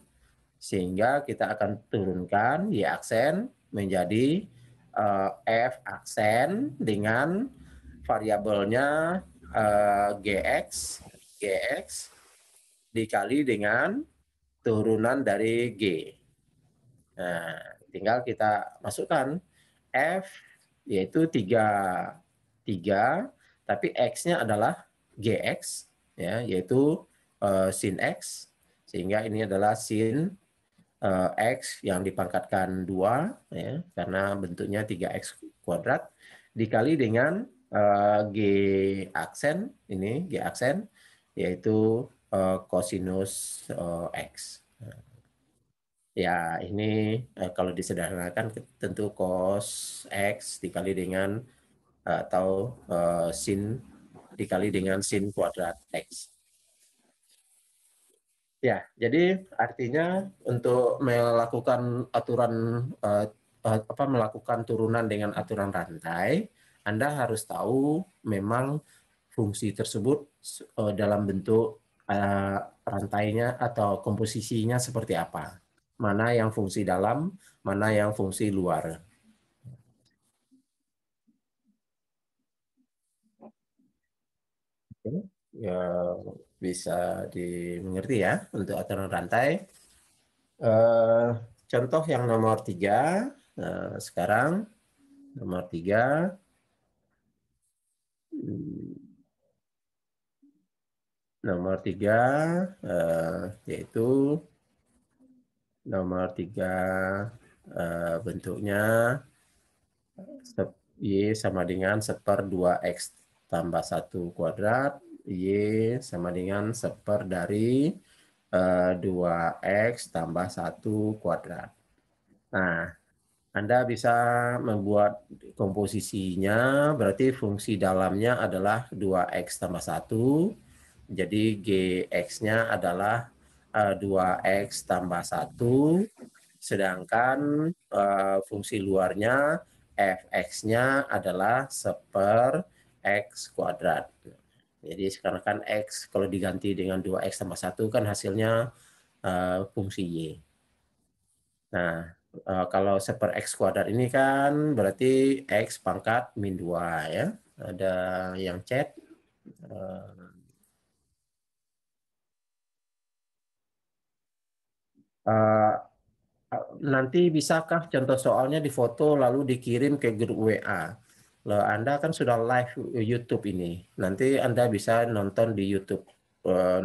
sehingga kita akan turunkan y aksen menjadi eh, f aksen dengan variabelnya uh, eh, gx gx dikali dengan turunan dari g. Nah, tinggal kita masukkan f yaitu 3 3 tapi x-nya adalah gx ya yaitu uh, sin x sehingga ini adalah sin uh, x yang dipangkatkan 2 ya karena bentuknya 3x kuadrat dikali dengan Eh, G aksen ini G aksen yaitu kosinus eh, eh, X. Ya, ini kalau disederhanakan tentu cos X dikali dengan atau sin dikali dengan sin kuadrat X. Ya, jadi artinya untuk melakukan aturan apa melakukan turunan dengan aturan rantai anda harus tahu memang fungsi tersebut eh, dalam bentuk eh, rantainya atau komposisinya seperti apa. Mana yang fungsi dalam, mana yang fungsi luar. Ya, bisa dimengerti ya untuk aturan rantai. Eh, contoh yang nomor tiga, nah, sekarang nomor tiga Hmm. nomor tiga uh, yaitu nomor tiga uh, bentuknya Y sama dengan seper dua x tambah satu kuadrat, Y sama dengan seper dari eh, dua 2X tambah satu kuadrat. Nah, anda bisa membuat komposisinya, berarti fungsi dalamnya adalah 2x tambah 1. Jadi gx-nya adalah uh, eh, 2x tambah 1. Sedangkan uh, fungsi luarnya fx-nya adalah seper x kuadrat. Jadi sekarang kan x kalau diganti dengan 2x tambah 1 kan hasilnya uh, fungsi y. Nah, Eh, kalau seper X kuadrat ini kan berarti X pangkat min 2 ya. Ada yang chat. Eh, eh, nanti bisakah contoh soalnya di foto lalu dikirim ke grup WA? Loh, Anda kan sudah live YouTube ini. Nanti Anda bisa nonton di YouTube,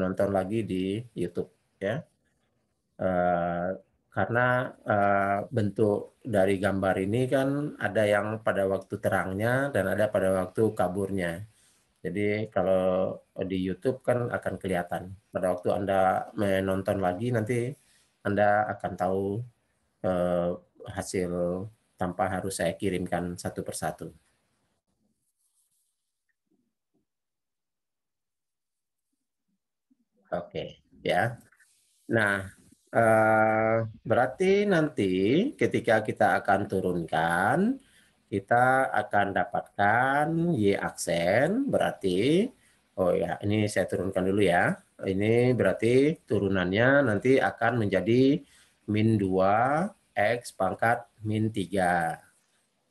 nonton lagi di YouTube ya karena uh, bentuk dari gambar ini kan ada yang pada waktu terangnya dan ada pada waktu kaburnya. Jadi kalau di YouTube kan akan kelihatan. Pada waktu Anda menonton lagi nanti Anda akan tahu uh, hasil tanpa harus saya kirimkan satu persatu. Oke, okay, ya. Nah, Eh, berarti nanti ketika kita akan turunkan, kita akan dapatkan Y aksen, berarti, oh ya, ini saya turunkan dulu ya. Ini berarti turunannya nanti akan menjadi min 2 X pangkat min 3.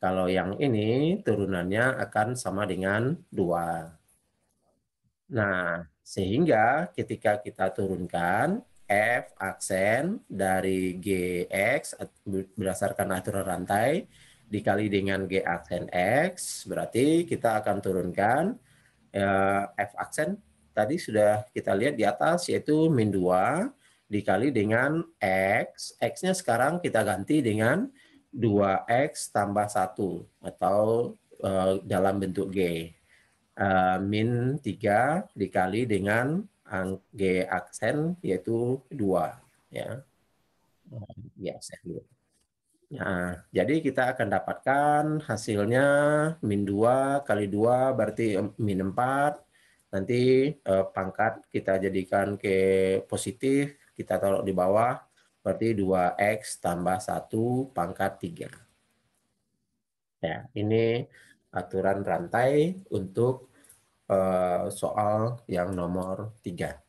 Kalau yang ini turunannya akan sama dengan 2. Nah, sehingga ketika kita turunkan, F aksen dari GX berdasarkan aturan rantai dikali dengan G aksen X berarti kita akan turunkan eh, F aksen tadi sudah kita lihat di atas yaitu min 2 dikali dengan X. X-nya sekarang kita ganti dengan 2X tambah 1 atau eh, dalam bentuk G. Eh, min 3 dikali dengan G aksen yaitu dua ya. G iya, aksen dua. Nah, jadi kita akan dapatkan hasilnya min 2 kali 2 berarti min 4. Nanti eh, pangkat kita jadikan ke positif, kita taruh di bawah, berarti 2x tambah 1 pangkat 3. Ya, ini aturan rantai untuk Eh, soal yang nomor tiga.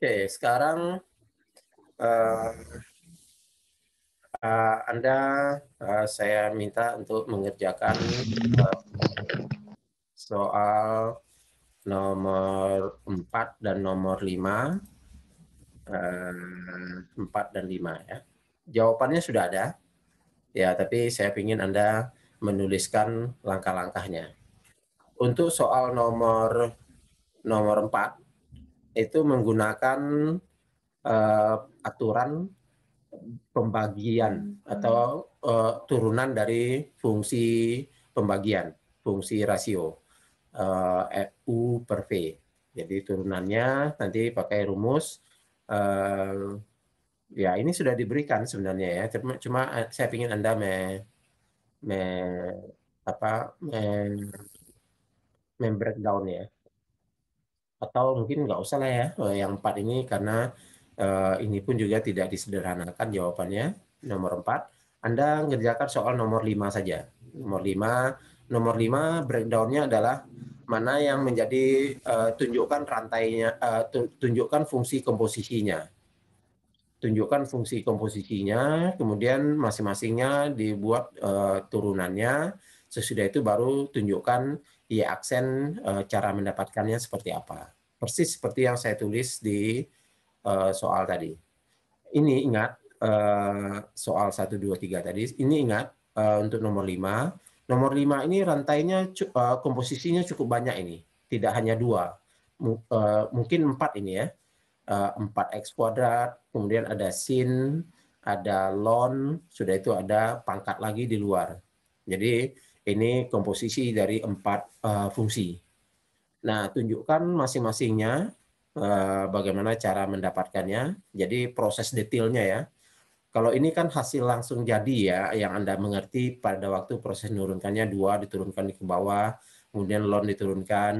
Oke, okay, sekarang uh, uh, Anda uh, saya minta untuk mengerjakan uh, soal nomor 4 dan nomor 5. Uh, 4 dan 5 ya. Jawabannya sudah ada. Ya, tapi saya ingin Anda menuliskan langkah-langkahnya. Untuk soal nomor nomor 4 itu menggunakan uh, aturan pembagian hmm. atau uh, turunan dari fungsi pembagian, fungsi rasio uh, U per V. Jadi turunannya nanti pakai rumus uh, ya ini sudah diberikan sebenarnya ya. Cuma, cuma saya ingin Anda me, me apa me, me breakdown ya atau mungkin nggak usah lah ya eh, yang empat ini karena uh, ini pun juga tidak disederhanakan jawabannya nomor empat anda ngerjakan soal nomor lima saja nomor lima nomor lima breakdownnya adalah mana yang menjadi uh, tunjukkan rantainya uh, tunjukkan fungsi komposisinya tunjukkan fungsi komposisinya kemudian masing-masingnya dibuat uh, turunannya sesudah itu baru tunjukkan di aksen eh, cara mendapatkannya seperti apa. Persis seperti yang saya tulis di eh, soal tadi. Ini ingat eh, soal 1, 2, 3 tadi, ini ingat untuk nomor 5. Nomor 5 ini rantainya komposisinya cukup banyak ini, tidak hanya dua, mungkin empat ini ya. 4x kuadrat, kemudian ada sin, ada lon, sudah itu ada pangkat lagi di luar. Jadi ini komposisi dari empat uh, fungsi. Nah, tunjukkan masing-masingnya uh, bagaimana cara mendapatkannya. Jadi proses detailnya ya. Kalau ini kan hasil langsung jadi ya, yang Anda mengerti pada waktu proses menurunkannya dua diturunkan ke bawah, kemudian loan diturunkan,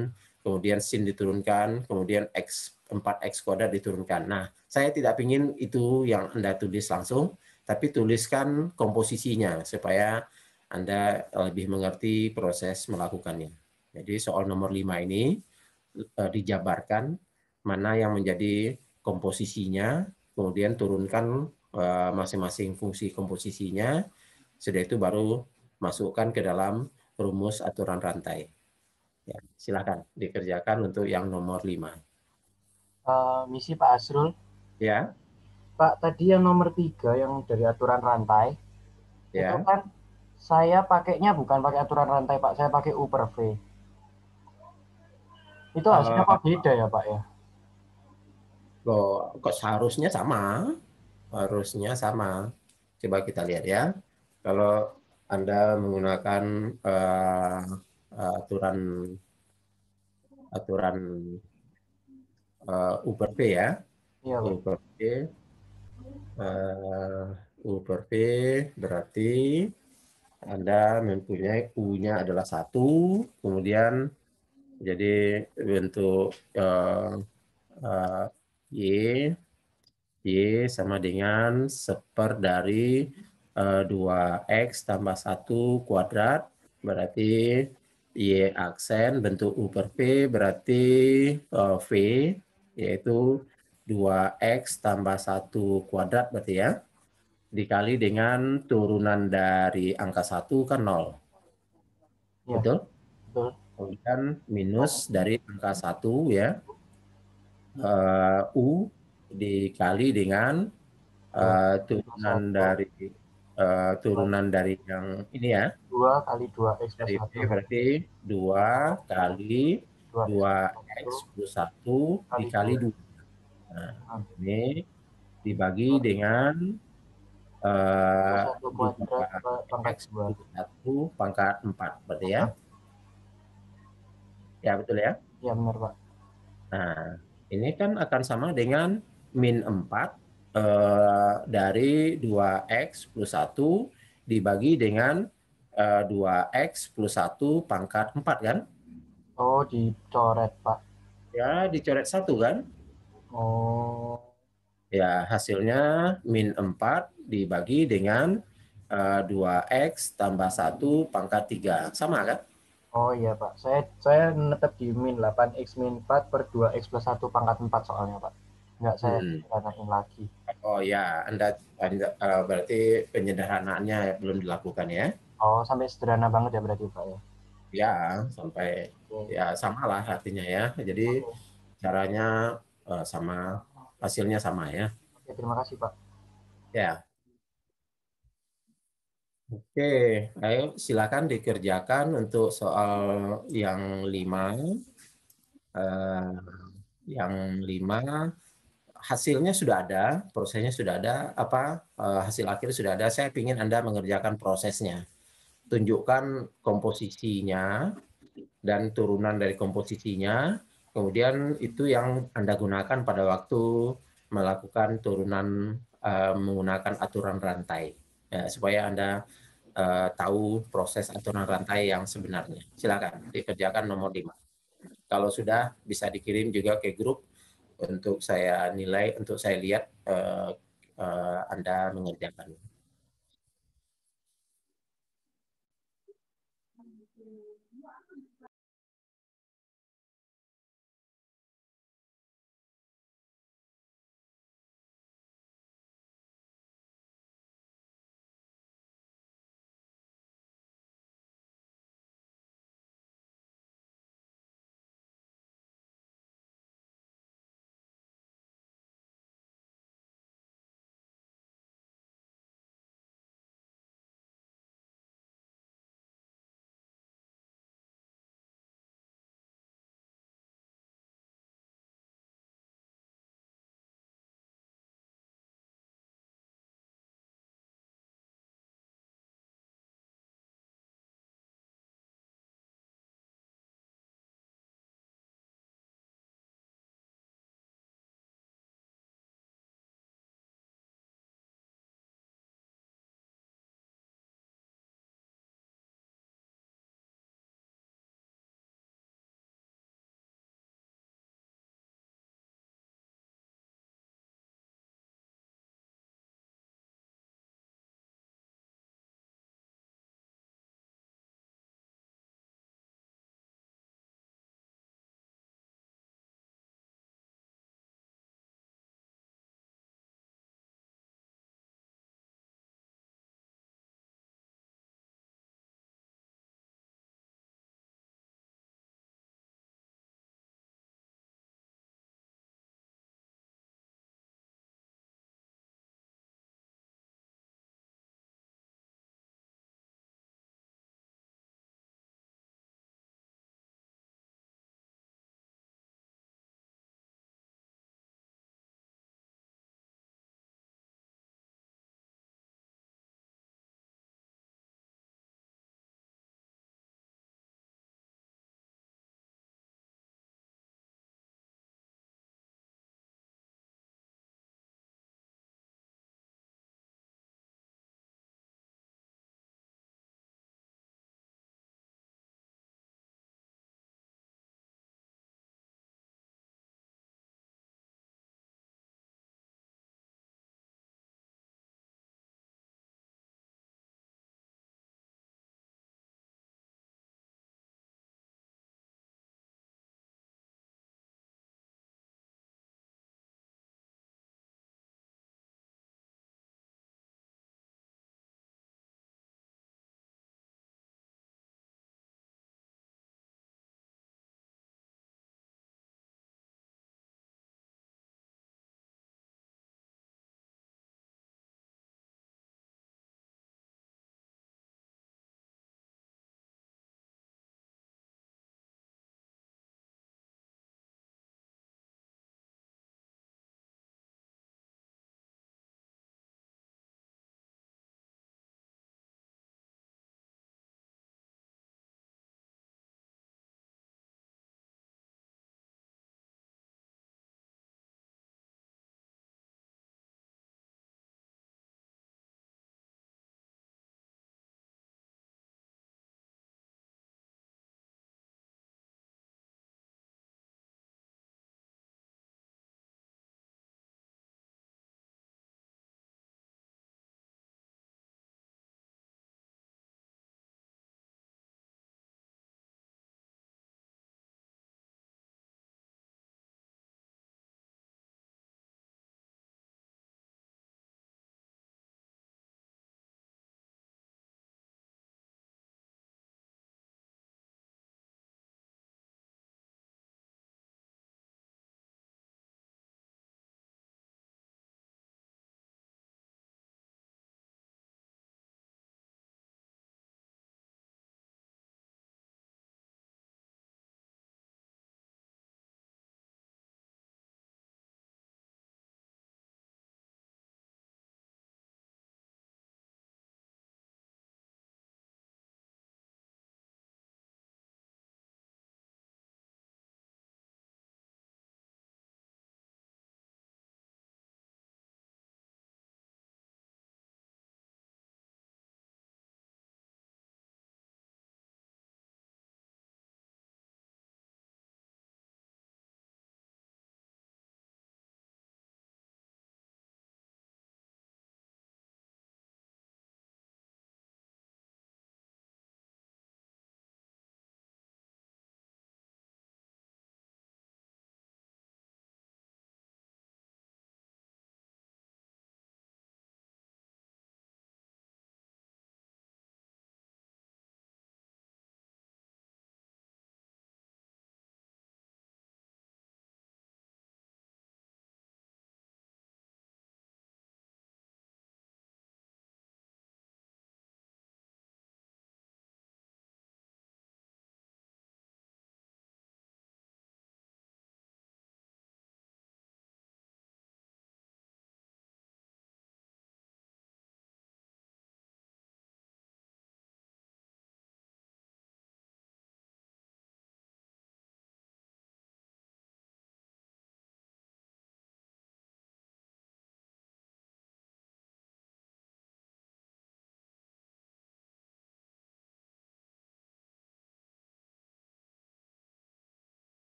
kemudian sin diturunkan, kemudian x 4x kuadrat diturunkan. Nah, saya tidak ingin itu yang Anda tulis langsung, tapi tuliskan komposisinya supaya anda lebih mengerti proses melakukannya. Jadi soal nomor 5 ini eh, dijabarkan mana yang menjadi komposisinya, kemudian turunkan eh, masing-masing fungsi komposisinya, sudah itu baru masukkan ke dalam rumus aturan rantai. Ya, silakan dikerjakan untuk yang nomor 5. Uh, eh, misi Pak Asrul. Ya. Pak, tadi yang nomor 3 yang dari aturan rantai, ya. itu kan saya pakainya bukan pakai aturan rantai Pak, saya pakai Uber V. Itu ah, hasilnya uh, kok ah, ah. beda ya Pak ya? Loh, kok seharusnya sama. Harusnya sama. Coba kita lihat ya. Kalau Anda menggunakan uh, uh, aturan aturan uh, Uber V ya. Iya, Uber V. Uh, Uber V berarti anda mempunyai U-nya adalah satu, kemudian jadi bentuk uh, uh, Y, Y sama dengan seper dari uh, eh, 2X tambah 1 kuadrat, berarti Y aksen, bentuk U per P berarti uh, V, yaitu 2X tambah 1 kuadrat berarti ya dikali dengan turunan dari angka satu kan 0. Ya. Betul? Betul. Kemudian minus dari angka 1 ya. Uh, U dikali dengan uh, turunan dari uh, turunan dari yang ini ya. 2 kali 2 X Berarti 2 kali 2, X plus 1 dikali 2. Nah, hmm. ini dibagi dengan Eh, pangkat satu pangkat empat berarti ya ya betul ya ya benar pak nah ini kan akan sama dengan min empat uh, dari 2x plus satu dibagi dengan eh, dua 2x plus satu pangkat empat kan? Oh, dicoret Pak. Ya, dicoret satu kan? Oh. Ya, hasilnya min 4 dibagi dengan uh, x tambah satu pangkat tiga Sama kan? Oh iya Pak, saya saya netep di min 8x min empat per dua x plus satu pangkat empat soalnya Pak. Enggak saya hmm. lagi. Oh ya, Anda, anda uh, berarti penyederhanaannya belum dilakukan ya? Oh, sampai sederhana banget ya berarti Pak ya? Iya, ya, sampai ya ya lah artinya ya. Jadi okay. caranya uh, sama, hasilnya sama ya. Oke, terima kasih Pak. Ya. Oke, ayo silakan dikerjakan untuk soal yang lima. Uh, yang lima hasilnya sudah ada, prosesnya sudah ada, apa uh, hasil akhir sudah ada. Saya ingin Anda mengerjakan prosesnya. Tunjukkan komposisinya dan turunan dari komposisinya. Kemudian itu yang Anda gunakan pada waktu melakukan turunan uh, menggunakan aturan rantai. Ya, supaya Anda Eh, tahu proses aturan rantai yang sebenarnya. Silakan dikerjakan nomor 5. Kalau sudah bisa dikirim juga ke grup untuk saya nilai, untuk saya lihat uh, uh, Anda mengerjakannya.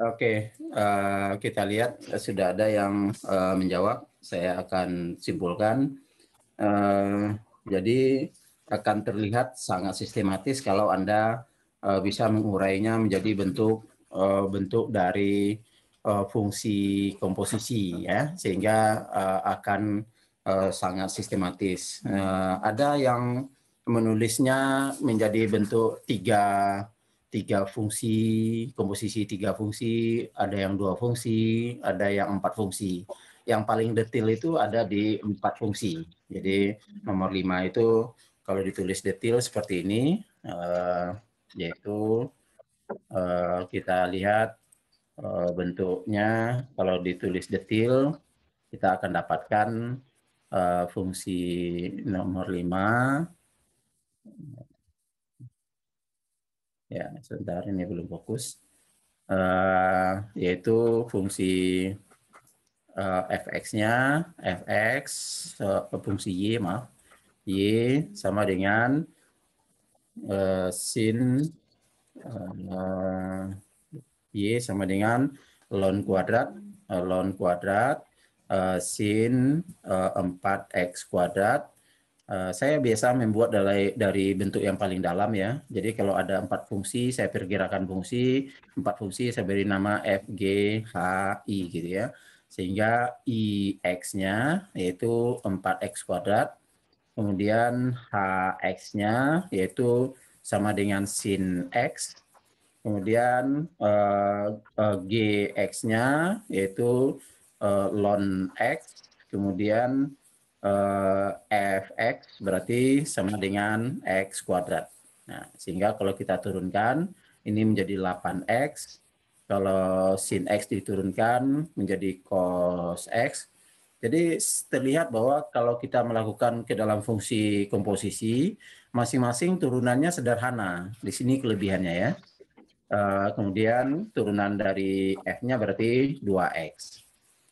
Oke, okay. uh, eh, kita lihat eh, sudah ada yang uh, menjawab. Saya akan simpulkan. Uh, jadi akan terlihat sangat sistematis kalau anda uh, bisa mengurainya menjadi bentuk uh, bentuk dari uh, fungsi komposisi ya, sehingga uh, akan uh, sangat sistematis. Uh, ada yang menulisnya menjadi bentuk tiga tiga fungsi, komposisi tiga fungsi, ada yang dua fungsi, ada yang empat fungsi. Yang paling detail itu ada di empat fungsi. Jadi nomor lima itu kalau ditulis detail seperti ini, eh, yaitu eh, kita lihat eh, bentuknya. Kalau ditulis detail, kita akan dapatkan fungsi nomor lima ya sebentar ini belum fokus uh, yaitu fungsi uh, eh, fx-nya fx uh, eh, fungsi y maaf y sama dengan uh, sin uh, y sama dengan ln kuadrat uh, ln kuadrat uh, sin uh, 4x kuadrat Eh, saya biasa membuat dari, dari bentuk yang paling dalam ya. Jadi kalau ada empat fungsi, saya perkirakan fungsi, empat fungsi saya beri nama F, G, H, I gitu ya. Sehingga i x nya yaitu 4X kuadrat, kemudian h x nya yaitu sama dengan sin X, kemudian uh, eh, uh, eh, GX-nya yaitu uh, ln X, kemudian Eh, fx berarti sama dengan x kuadrat. Nah, sehingga kalau kita turunkan ini menjadi 8x. Kalau sin x diturunkan menjadi cos x. Jadi terlihat bahwa kalau kita melakukan ke dalam fungsi komposisi, masing-masing turunannya sederhana. Di sini kelebihannya ya. Eh, kemudian turunan dari F-nya berarti 2X.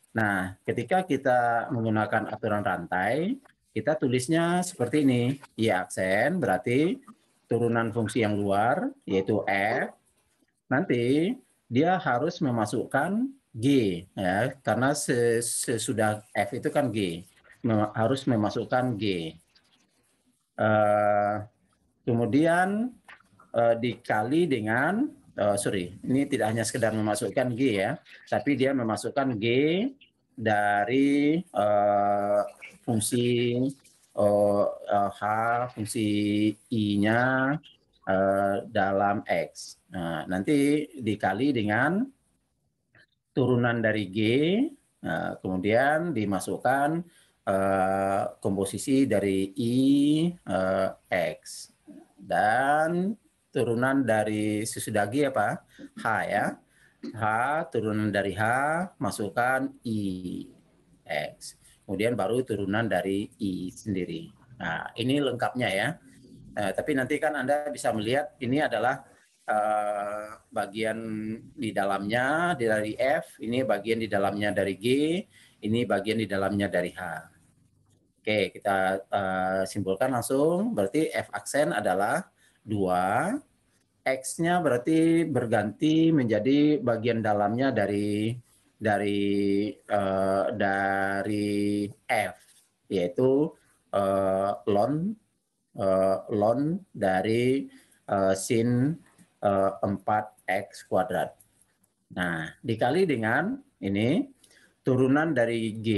Nah, ketika kita menggunakan aturan rantai, kita tulisnya seperti ini. Y aksen berarti turunan fungsi yang luar, yaitu F. Nanti dia harus memasukkan G, ya, karena sesudah F itu kan G. Mem harus memasukkan G. Uh, kemudian uh, dikali dengan uh, sorry, ini tidak hanya sekedar memasukkan G ya, tapi dia memasukkan G dari uh, fungsi uh, H, fungsi I-nya uh, dalam X. Nah, nanti dikali dengan turunan dari G, uh, kemudian dimasukkan uh, komposisi dari I, uh, X. Dan turunan dari susu daging apa ya, H ya. H turunan dari H masukkan I X. Kemudian baru turunan dari I sendiri. Nah, ini lengkapnya ya. Nah, tapi nanti kan Anda bisa melihat ini adalah uh, bagian di dalamnya dari F, ini bagian di dalamnya dari G, ini bagian di dalamnya dari H. Oke, kita uh, simpulkan langsung. Berarti F aksen adalah 2, X-nya berarti berganti menjadi bagian dalamnya dari dari uh, dari F yaitu uh, eh, lon uh, eh, lon dari uh, sin uh, 4x kuadrat. Nah, dikali dengan ini turunan dari G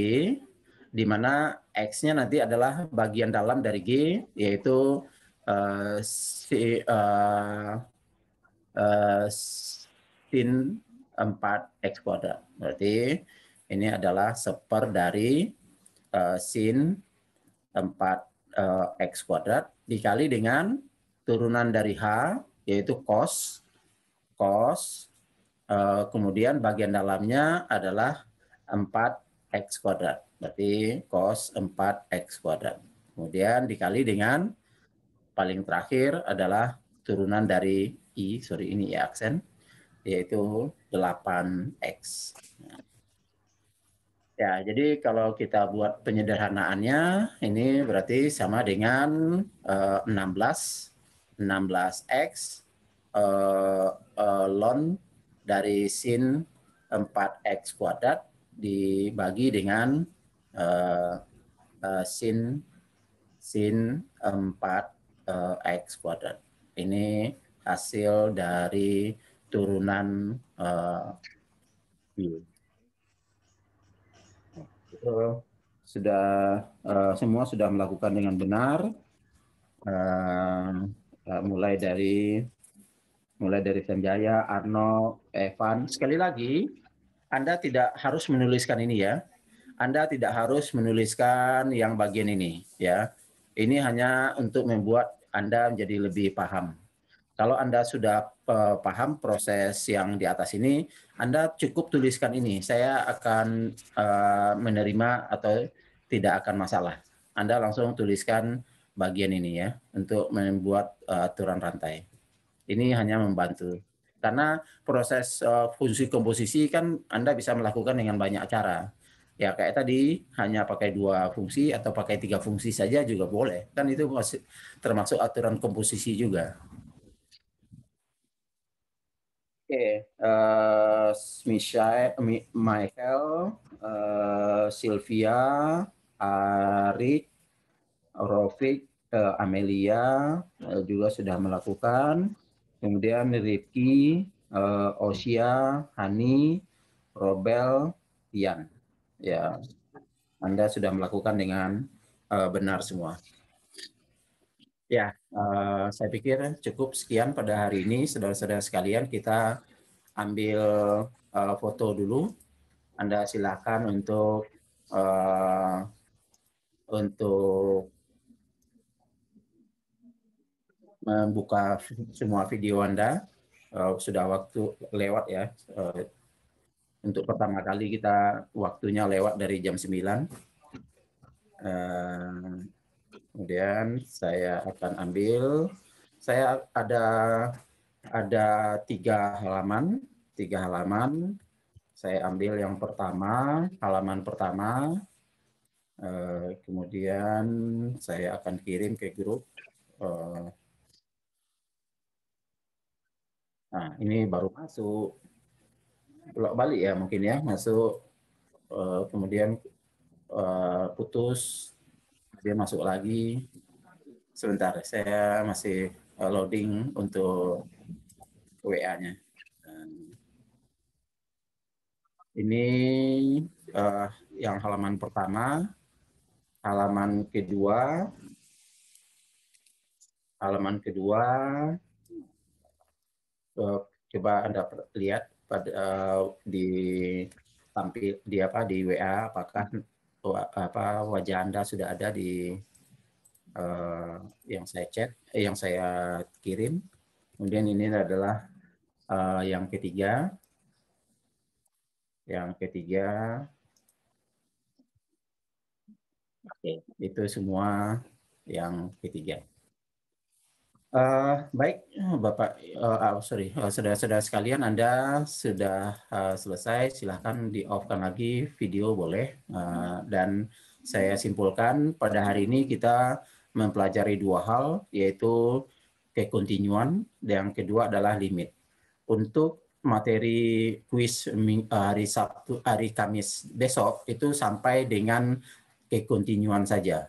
di mana X-nya nanti adalah bagian dalam dari G yaitu Eh, si, uh, uh, sin 4 x kuadrat. Berarti ini adalah seper dari uh, sin 4 uh, x kuadrat dikali dengan turunan dari h yaitu cos cos uh, kemudian bagian dalamnya adalah 4 x kuadrat. Berarti cos 4 x kuadrat. Kemudian dikali dengan paling terakhir adalah turunan dari I, sorry ini ya aksen, yaitu 8X. Ya, jadi kalau kita buat penyederhanaannya, ini berarti sama dengan uh, 16, 16X uh, uh, ln dari sin 4X kuadrat dibagi dengan uh, uh, sin sin 4 uh, eh, AX kuadrat. Ini hasil dari turunan view. Uh, sudah uh, semua sudah melakukan dengan benar. Uh, uh, mulai dari mulai dari Sanjaya, Arno, Evan. Sekali lagi, Anda tidak harus menuliskan ini ya. Anda tidak harus menuliskan yang bagian ini ya. Ini hanya untuk membuat anda menjadi lebih paham. Kalau Anda sudah paham proses yang di atas ini, Anda cukup tuliskan ini. Saya akan e, menerima atau tidak akan masalah. Anda langsung tuliskan bagian ini ya untuk membuat uh, aturan rantai. Ini hanya membantu karena proses uh, fungsi komposisi kan Anda bisa melakukan dengan banyak cara ya kayak tadi hanya pakai dua fungsi atau pakai tiga fungsi saja juga boleh kan itu masih termasuk aturan komposisi juga oke okay. uh, eh, Michelle, Michael uh, Sylvia Arik Rofik uh, eh, Amelia uh, juga sudah melakukan kemudian Rifki uh, Osia Hani Robel Tian ya Anda sudah melakukan dengan uh, benar semua. Ya, uh, saya pikir cukup sekian pada hari ini, saudara-saudara sekalian. Kita ambil uh, foto dulu. Anda silakan untuk uh, untuk membuka semua video Anda. Uh, sudah waktu lewat ya. Uh, untuk pertama kali kita waktunya lewat dari jam 9. Eh, kemudian saya akan ambil saya ada ada tiga halaman tiga halaman saya ambil yang pertama halaman pertama eh, kemudian saya akan kirim ke grup eh, nah ini baru masuk pulau balik ya mungkin ya masuk eh, kemudian eh, putus dia masuk lagi sebentar saya masih eh, loading untuk WA-nya ini yang halaman pertama halaman kedua halaman kedua coba anda lihat pada uh, di tampil di apa di hmm. WA apakah apa wajah Anda sudah ada di uh, yang saya cek eh, yang saya kirim. Kemudian ini adalah uh, yang ketiga. Yang ketiga Oke, itu semua yang ketiga. Uh, baik, eh, Bapak, uh, oh, sorry, saudara-saudara uh, sekalian, Anda sudah uh, selesai. Silahkan di-off-kan lagi video boleh. Uh, dan saya simpulkan pada hari ini kita mempelajari dua hal, yaitu kekontinuan, dan yang kedua adalah limit. Untuk materi kuis hari Sabtu, hari Kamis besok itu sampai dengan kekontinuan saja.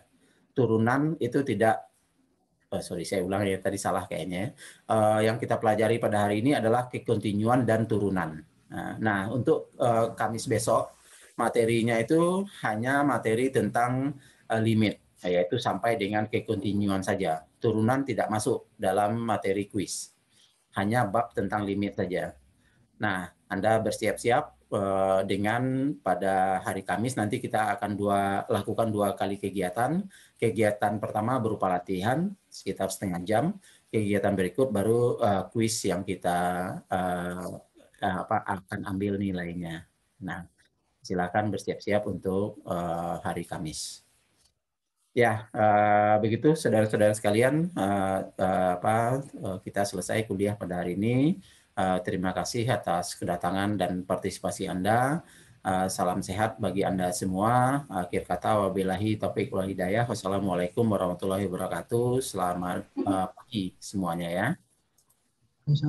Turunan itu tidak uh, sorry saya ulang ya tadi salah kayaknya. Uh, yang kita pelajari pada hari ini adalah kekontinuan dan turunan. Uh, nah untuk uh, Kamis besok materinya itu hanya materi tentang uh, limit yaitu sampai dengan kekontinuan saja. Turunan tidak masuk dalam materi kuis. Hanya bab tentang limit saja. Nah, Anda bersiap-siap Eh, dengan pada hari Kamis nanti kita akan dua lakukan dua kali kegiatan. Kegiatan pertama berupa latihan sekitar setengah jam. Kegiatan berikut baru uh, kuis yang kita uh, apa akan ambil nilainya. Nah, silakan bersiap-siap untuk uh, hari Kamis. Ya, uh, begitu saudara-saudara sekalian, uh, uh, apa uh, kita selesai kuliah pada hari ini. Eh, terima kasih atas kedatangan dan partisipasi Anda. Eh, salam sehat bagi Anda semua. Akhir kata, wabillahi topik wal hidayah. Wassalamualaikum warahmatullahi wabarakatuh. Selamat eh, pagi semuanya ya.